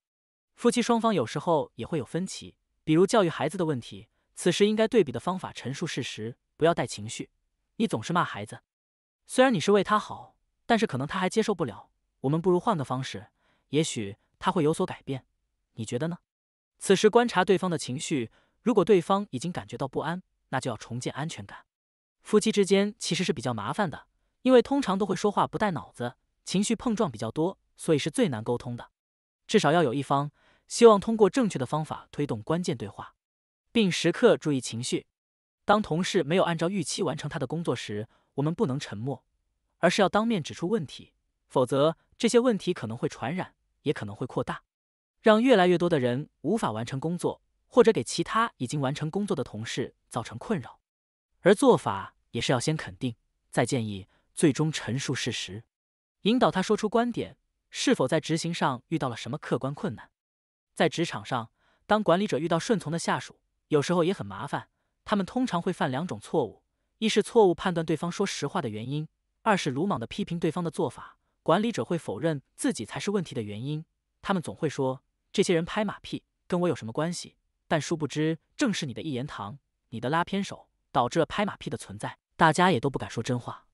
夫妻双方有时候也会有分歧，比如教育孩子的问题，此时应该对比的方法陈述事实，不要带情绪。你总是骂孩子，虽然你是为他好，但是可能他还接受不了。我们不如换个方式，也许他会有所改变。你觉得呢？此时观察对方的情绪，如果对方已经感觉到不安，那就要重建安全感。夫妻之间其实是比较麻烦的，因为通常都会说话不带脑子，情绪碰撞比较多，所以是最难沟通的。至少要有一方希望通过正确的方法推动关键对话，并时刻注意情绪。当同事没有按照预期完成他的工作时，我们不能沉默，而是要当面指出问题，否则这些问题可能会传染，也可能会扩大，让越来越多的人无法完成工作，或者给其他已经完成工作的同事造成困扰。而做法也是要先肯定，再建议，最终陈述事实，引导他说出观点。是否在执行上遇到了什么客观困难？在职场上，当管理者遇到顺从的下属，有时候也很麻烦。他们通常会犯两种错误：一是错误判断对方说实话的原因；二是鲁莽地批评对方的做法。管理者会否认自己才是问题的原因，他们总会说：“这些人拍马屁，跟我有什么关系？”但殊不知，正是你的一言堂，你的拉偏手。导致了拍马屁的存在，大家也都不敢说真话。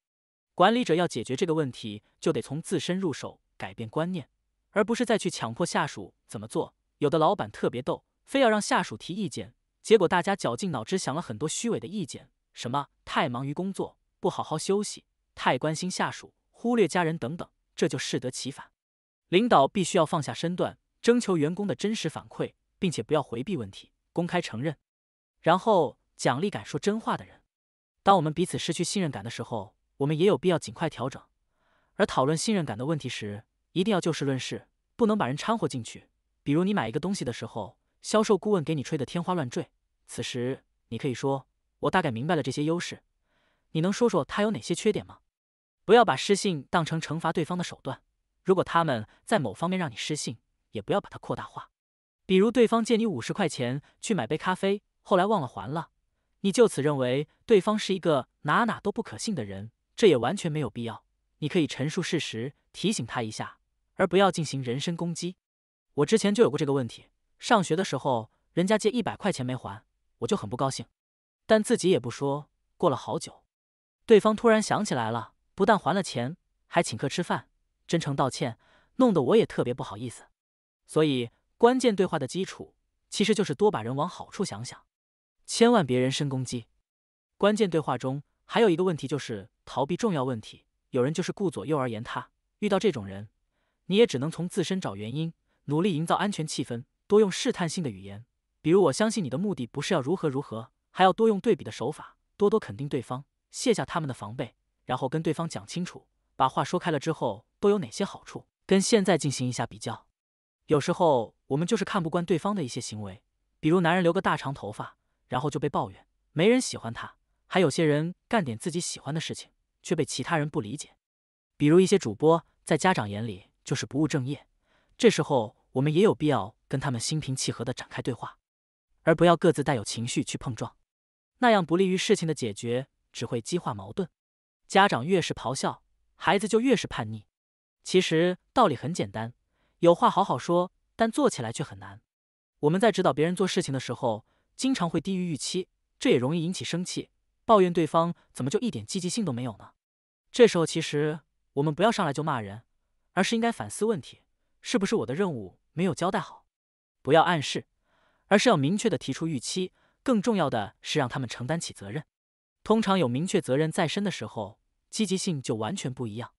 管理者要解决这个问题，就得从自身入手，改变观念，而不是再去强迫下属怎么做。有的老板特别逗，非要让下属提意见，结果大家绞尽脑汁想了很多虚伪的意见，什么太忙于工作不好好休息，太关心下属忽略家人等等，这就适得其反。领导必须要放下身段，征求员工的真实反馈，并且不要回避问题，公开承认，然后。奖励敢说真话的人。当我们彼此失去信任感的时候，我们也有必要尽快调整。而讨论信任感的问题时，一定要就事论事，不能把人掺和进去。比如，你买一个东西的时候，销售顾问给你吹得天花乱坠，此时你可以说：“我大概明白了这些优势，你能说说它有哪些缺点吗？”不要把失信当成惩罚对方的手段。如果他们在某方面让你失信，也不要把它扩大化。比如，对方借你五十块钱去买杯咖啡，后来忘了还了。你就此认为对方是一个哪哪都不可信的人，这也完全没有必要。你可以陈述事实，提醒他一下，而不要进行人身攻击。我之前就有过这个问题，上学的时候，人家借一百块钱没还，我就很不高兴，但自己也不说。过了好久，对方突然想起来了，不但还了钱，还请客吃饭，真诚道歉，弄得我也特别不好意思。所以，关键对话的基础其实就是多把人往好处想想。千万别人身攻击。关键对话中还有一个问题就是逃避重要问题，有人就是顾左右而言他。遇到这种人，你也只能从自身找原因，努力营造安全气氛，多用试探性的语言，比如“我相信你的目的不是要如何如何”。还要多用对比的手法，多多肯定对方，卸下他们的防备，然后跟对方讲清楚，把话说开了之后都有哪些好处，跟现在进行一下比较。有时候我们就是看不惯对方的一些行为，比如男人留个大长头发。然后就被抱怨，没人喜欢他，还有些人干点自己喜欢的事情，却被其他人不理解。比如一些主播在家长眼里就是不务正业，这时候我们也有必要跟他们心平气和地展开对话，而不要各自带有情绪去碰撞，那样不利于事情的解决，只会激化矛盾。家长越是咆哮，孩子就越是叛逆。其实道理很简单，有话好好说，但做起来却很难。我们在指导别人做事情的时候。经常会低于预期，这也容易引起生气，抱怨对方怎么就一点积极性都没有呢？这时候其实我们不要上来就骂人，而是应该反思问题，是不是我的任务没有交代好？不要暗示，而是要明确的提出预期，更重要的是让他们承担起责任。通常有明确责任在身的时候，积极性就完全不一样。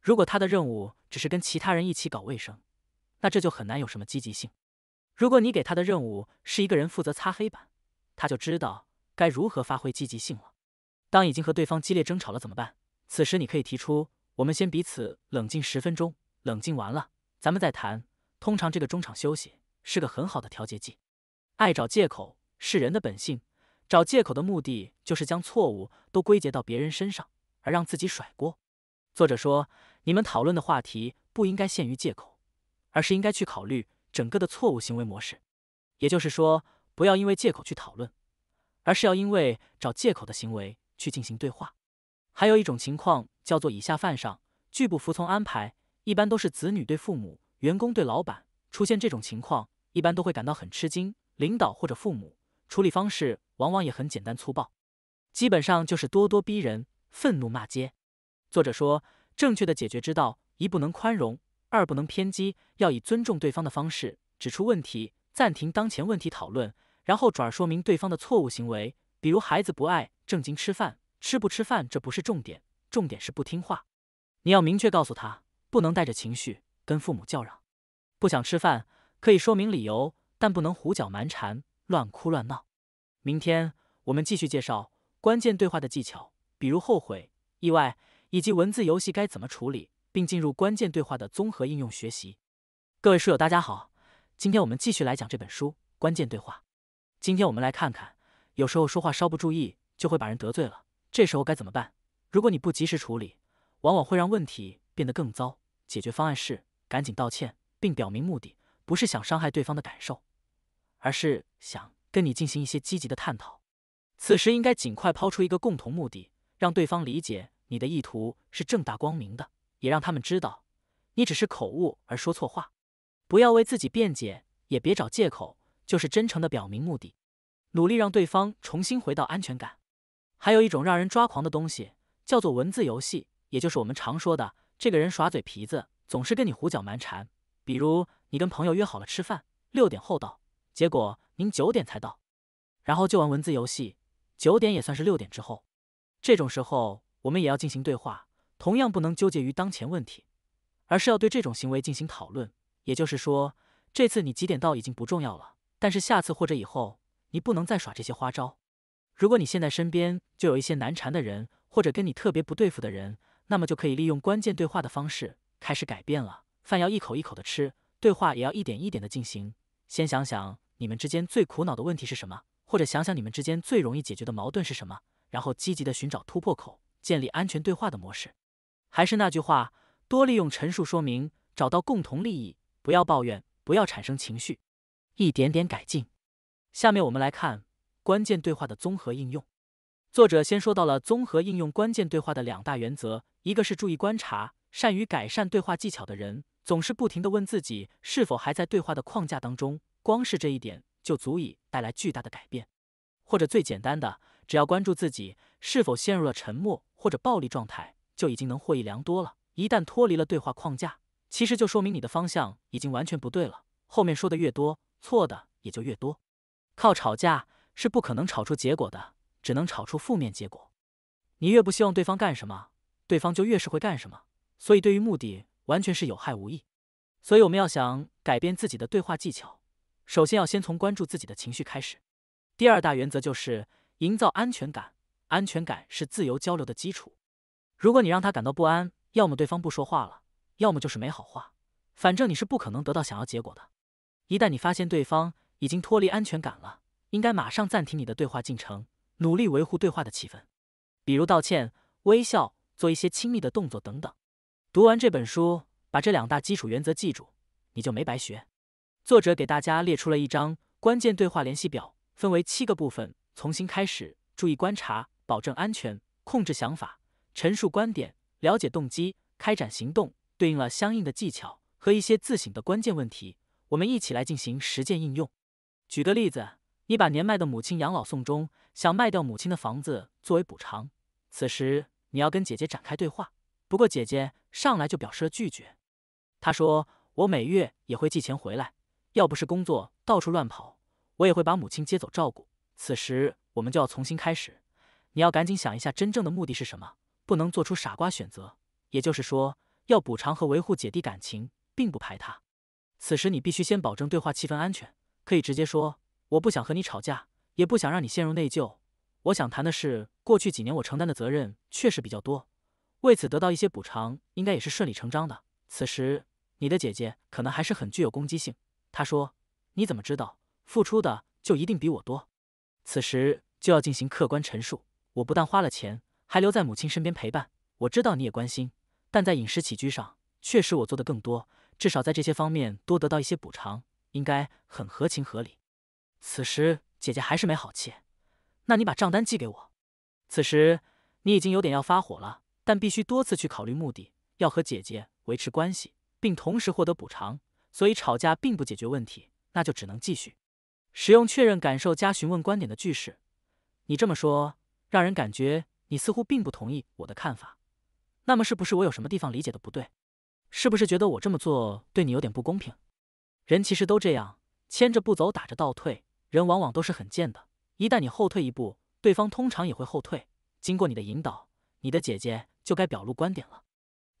如果他的任务只是跟其他人一起搞卫生，那这就很难有什么积极性。如果你给他的任务是一个人负责擦黑板，他就知道该如何发挥积极性了。当已经和对方激烈争吵了怎么办？此时你可以提出，我们先彼此冷静十分钟，冷静完了咱们再谈。通常这个中场休息是个很好的调节剂。爱找借口是人的本性，找借口的目的就是将错误都归结到别人身上，而让自己甩锅。作者说，你们讨论的话题不应该限于借口，而是应该去考虑。整个的错误行为模式，也就是说，不要因为借口去讨论，而是要因为找借口的行为去进行对话。还有一种情况叫做以下犯上，拒不服从安排，一般都是子女对父母、员工对老板出现这种情况，一般都会感到很吃惊。领导或者父母处理方式往往也很简单粗暴，基本上就是咄咄逼人、愤怒骂街。作者说，正确的解决之道一不能宽容。二不能偏激，要以尊重对方的方式指出问题，暂停当前问题讨论，然后转而说明对方的错误行为。比如孩子不爱正经吃饭，吃不吃饭这不是重点，重点是不听话。你要明确告诉他，不能带着情绪跟父母叫嚷。不想吃饭可以说明理由，但不能胡搅蛮缠、乱哭乱闹。明天我们继续介绍关键对话的技巧，比如后悔、意外以及文字游戏该怎么处理。并进入关键对话的综合应用学习。各位书友，大家好，今天我们继续来讲这本书《关键对话》。今天我们来看看，有时候说话稍不注意，就会把人得罪了，这时候该怎么办？如果你不及时处理，往往会让问题变得更糟。解决方案是赶紧道歉，并表明目的，不是想伤害对方的感受，而是想跟你进行一些积极的探讨。此时应该尽快抛出一个共同目的，让对方理解你的意图是正大光明的。也让他们知道，你只是口误而说错话，不要为自己辩解，也别找借口，就是真诚的表明目的，努力让对方重新回到安全感。还有一种让人抓狂的东西，叫做文字游戏，也就是我们常说的这个人耍嘴皮子，总是跟你胡搅蛮缠。比如你跟朋友约好了吃饭，六点后到，结果您九点才到，然后就玩文字游戏，九点也算是六点之后。这种时候，我们也要进行对话。同样不能纠结于当前问题，而是要对这种行为进行讨论。也就是说，这次你几点到已经不重要了，但是下次或者以后你不能再耍这些花招。如果你现在身边就有一些难缠的人，或者跟你特别不对付的人，那么就可以利用关键对话的方式开始改变了。饭要一口一口的吃，对话也要一点一点的进行。先想想你们之间最苦恼的问题是什么，或者想想你们之间最容易解决的矛盾是什么，然后积极的寻找突破口，建立安全对话的模式。还是那句话，多利用陈述说明，找到共同利益，不要抱怨，不要产生情绪，一点点改进。下面我们来看关键对话的综合应用。作者先说到了综合应用关键对话的两大原则，一个是注意观察，善于改善对话技巧的人总是不停地问自己是否还在对话的框架当中，光是这一点就足以带来巨大的改变。或者最简单的，只要关注自己是否陷入了沉默或者暴力状态。就已经能获益良多了。一旦脱离了对话框架，其实就说明你的方向已经完全不对了。后面说的越多，错的也就越多。靠吵架是不可能吵出结果的，只能吵出负面结果。你越不希望对方干什么，对方就越是会干什么。所以对于目的完全是有害无益。所以我们要想改变自己的对话技巧，首先要先从关注自己的情绪开始。第二大原则就是营造安全感，安全感是自由交流的基础。如果你让他感到不安，要么对方不说话了，要么就是没好话，反正你是不可能得到想要结果的。一旦你发现对方已经脱离安全感了，应该马上暂停你的对话进程，努力维护对话的气氛，比如道歉、微笑、做一些亲密的动作等等。读完这本书，把这两大基础原则记住，你就没白学。作者给大家列出了一张关键对话联系表，分为七个部分：从新开始、注意观察、保证安全、控制想法。陈述观点，了解动机，开展行动，对应了相应的技巧和一些自省的关键问题。我们一起来进行实践应用。举个例子，你把年迈的母亲养老送终，想卖掉母亲的房子作为补偿。此时你要跟姐姐展开对话，不过姐姐上来就表示了拒绝。她说：“我每月也会寄钱回来，要不是工作到处乱跑，我也会把母亲接走照顾。”此时我们就要重新开始，你要赶紧想一下真正的目的是什么。不能做出傻瓜选择，也就是说，要补偿和维护姐弟感情，并不排他。此时你必须先保证对话气氛安全，可以直接说：“我不想和你吵架，也不想让你陷入内疚。我想谈的是，过去几年我承担的责任确实比较多，为此得到一些补偿，应该也是顺理成章的。”此时，你的姐姐可能还是很具有攻击性，她说：“你怎么知道付出的就一定比我多？”此时就要进行客观陈述：“我不但花了钱。”还留在母亲身边陪伴，我知道你也关心，但在饮食起居上确实我做的更多，至少在这些方面多得到一些补偿，应该很合情合理。此时姐姐还是没好气，那你把账单寄给我。此时你已经有点要发火了，但必须多次去考虑目的，要和姐姐维持关系，并同时获得补偿，所以吵架并不解决问题，那就只能继续。使用确认感受加询问观点的句式，你这么说让人感觉。你似乎并不同意我的看法，那么是不是我有什么地方理解的不对？是不是觉得我这么做对你有点不公平？人其实都这样，牵着不走，打着倒退，人往往都是很贱的。一旦你后退一步，对方通常也会后退。经过你的引导，你的姐姐就该表露观点了。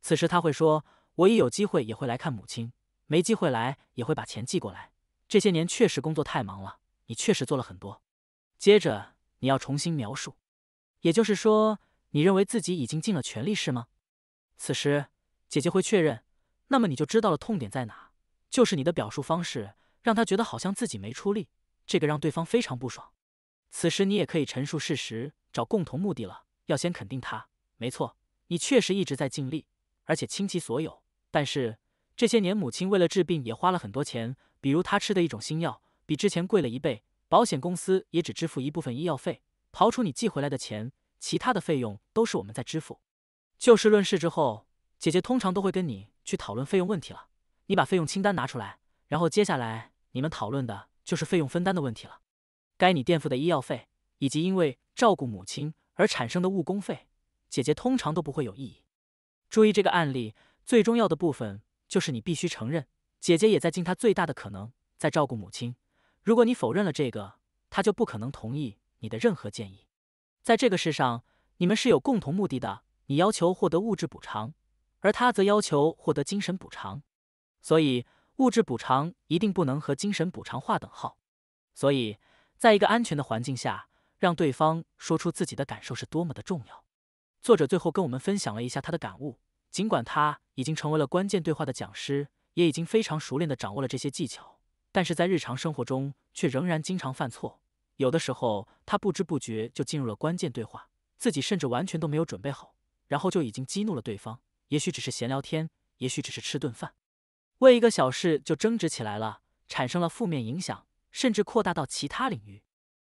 此时他会说：“我一有机会也会来看母亲，没机会来也会把钱寄过来。这些年确实工作太忙了，你确实做了很多。”接着你要重新描述。也就是说，你认为自己已经尽了全力，是吗？此时，姐姐会确认，那么你就知道了痛点在哪，就是你的表述方式让他觉得好像自己没出力，这个让对方非常不爽。此时，你也可以陈述事实，找共同目的了。要先肯定他，没错，你确实一直在尽力，而且倾其所有。但是这些年，母亲为了治病也花了很多钱，比如她吃的一种新药，比之前贵了一倍，保险公司也只支付一部分医药费。刨除你寄回来的钱，其他的费用都是我们在支付。就事论事之后，姐姐通常都会跟你去讨论费用问题了。你把费用清单拿出来，然后接下来你们讨论的就是费用分担的问题了。该你垫付的医药费以及因为照顾母亲而产生的误工费，姐姐通常都不会有异议。注意，这个案例最重要的部分就是你必须承认，姐姐也在尽她最大的可能在照顾母亲。如果你否认了这个，她就不可能同意。你的任何建议，在这个世上，你们是有共同目的的。你要求获得物质补偿，而他则要求获得精神补偿，所以物质补偿一定不能和精神补偿划等号。所以，在一个安全的环境下，让对方说出自己的感受是多么的重要。作者最后跟我们分享了一下他的感悟，尽管他已经成为了关键对话的讲师，也已经非常熟练的掌握了这些技巧，但是在日常生活中却仍然经常犯错。有的时候，他不知不觉就进入了关键对话，自己甚至完全都没有准备好，然后就已经激怒了对方。也许只是闲聊天，也许只是吃顿饭，为一个小事就争执起来了，产生了负面影响，甚至扩大到其他领域。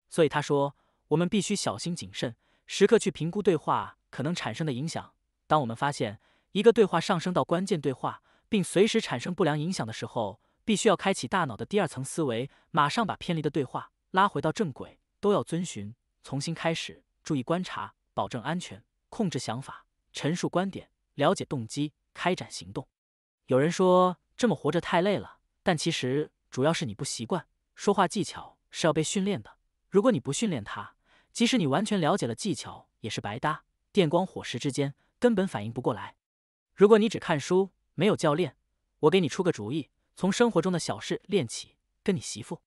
所以他说：“我们必须小心谨慎，时刻去评估对话可能产生的影响。当我们发现一个对话上升到关键对话，并随时产生不良影响的时候，必须要开启大脑的第二层思维，马上把偏离的对话。”拉回到正轨都要遵循，从新开始，注意观察，保证安全，控制想法，陈述观点，了解动机，开展行动。有人说这么活着太累了，但其实主要是你不习惯。说话技巧是要被训练的，如果你不训练它，即使你完全了解了技巧，也是白搭。电光火石之间根本反应不过来。如果你只看书，没有教练，我给你出个主意，从生活中的小事练起，跟你媳妇。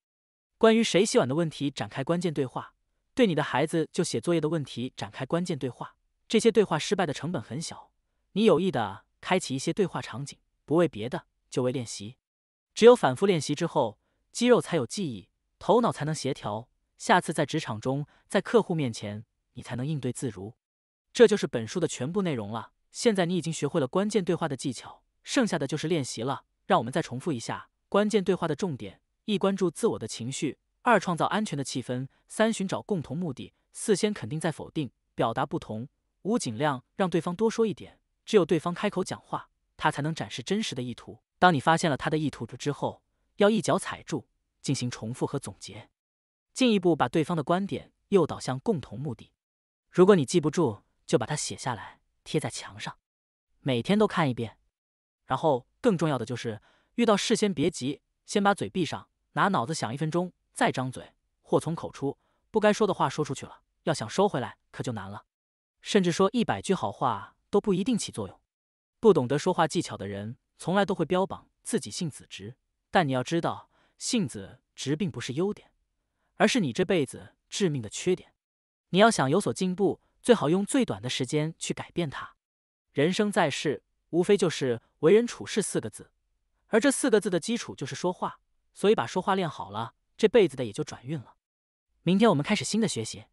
关于谁洗碗的问题展开关键对话，对你的孩子就写作业的问题展开关键对话。这些对话失败的成本很小，你有意的开启一些对话场景，不为别的，就为练习。只有反复练习之后，肌肉才有记忆，头脑才能协调。下次在职场中，在客户面前，你才能应对自如。这就是本书的全部内容了。现在你已经学会了关键对话的技巧，剩下的就是练习了。让我们再重复一下关键对话的重点。一关注自我的情绪，二创造安全的气氛，三寻找共同目的，四先肯定再否定，表达不同。五尽量让对方多说一点，只有对方开口讲话，他才能展示真实的意图。当你发现了他的意图之后，要一脚踩住，进行重复和总结，进一步把对方的观点诱导向共同目的。如果你记不住，就把它写下来，贴在墙上，每天都看一遍。然后，更重要的就是遇到事先别急，先把嘴闭上。拿脑子想一分钟，再张嘴。祸从口出，不该说的话说出去了，要想收回来可就难了。甚至说一百句好话都不一定起作用。不懂得说话技巧的人，从来都会标榜自己性子直，但你要知道，性子直并不是优点，而是你这辈子致命的缺点。你要想有所进步，最好用最短的时间去改变它。人生在世，无非就是为人处事四个字，而这四个字的基础就是说话。所以把说话练好了，这辈子的也就转运了。明天我们开始新的学习。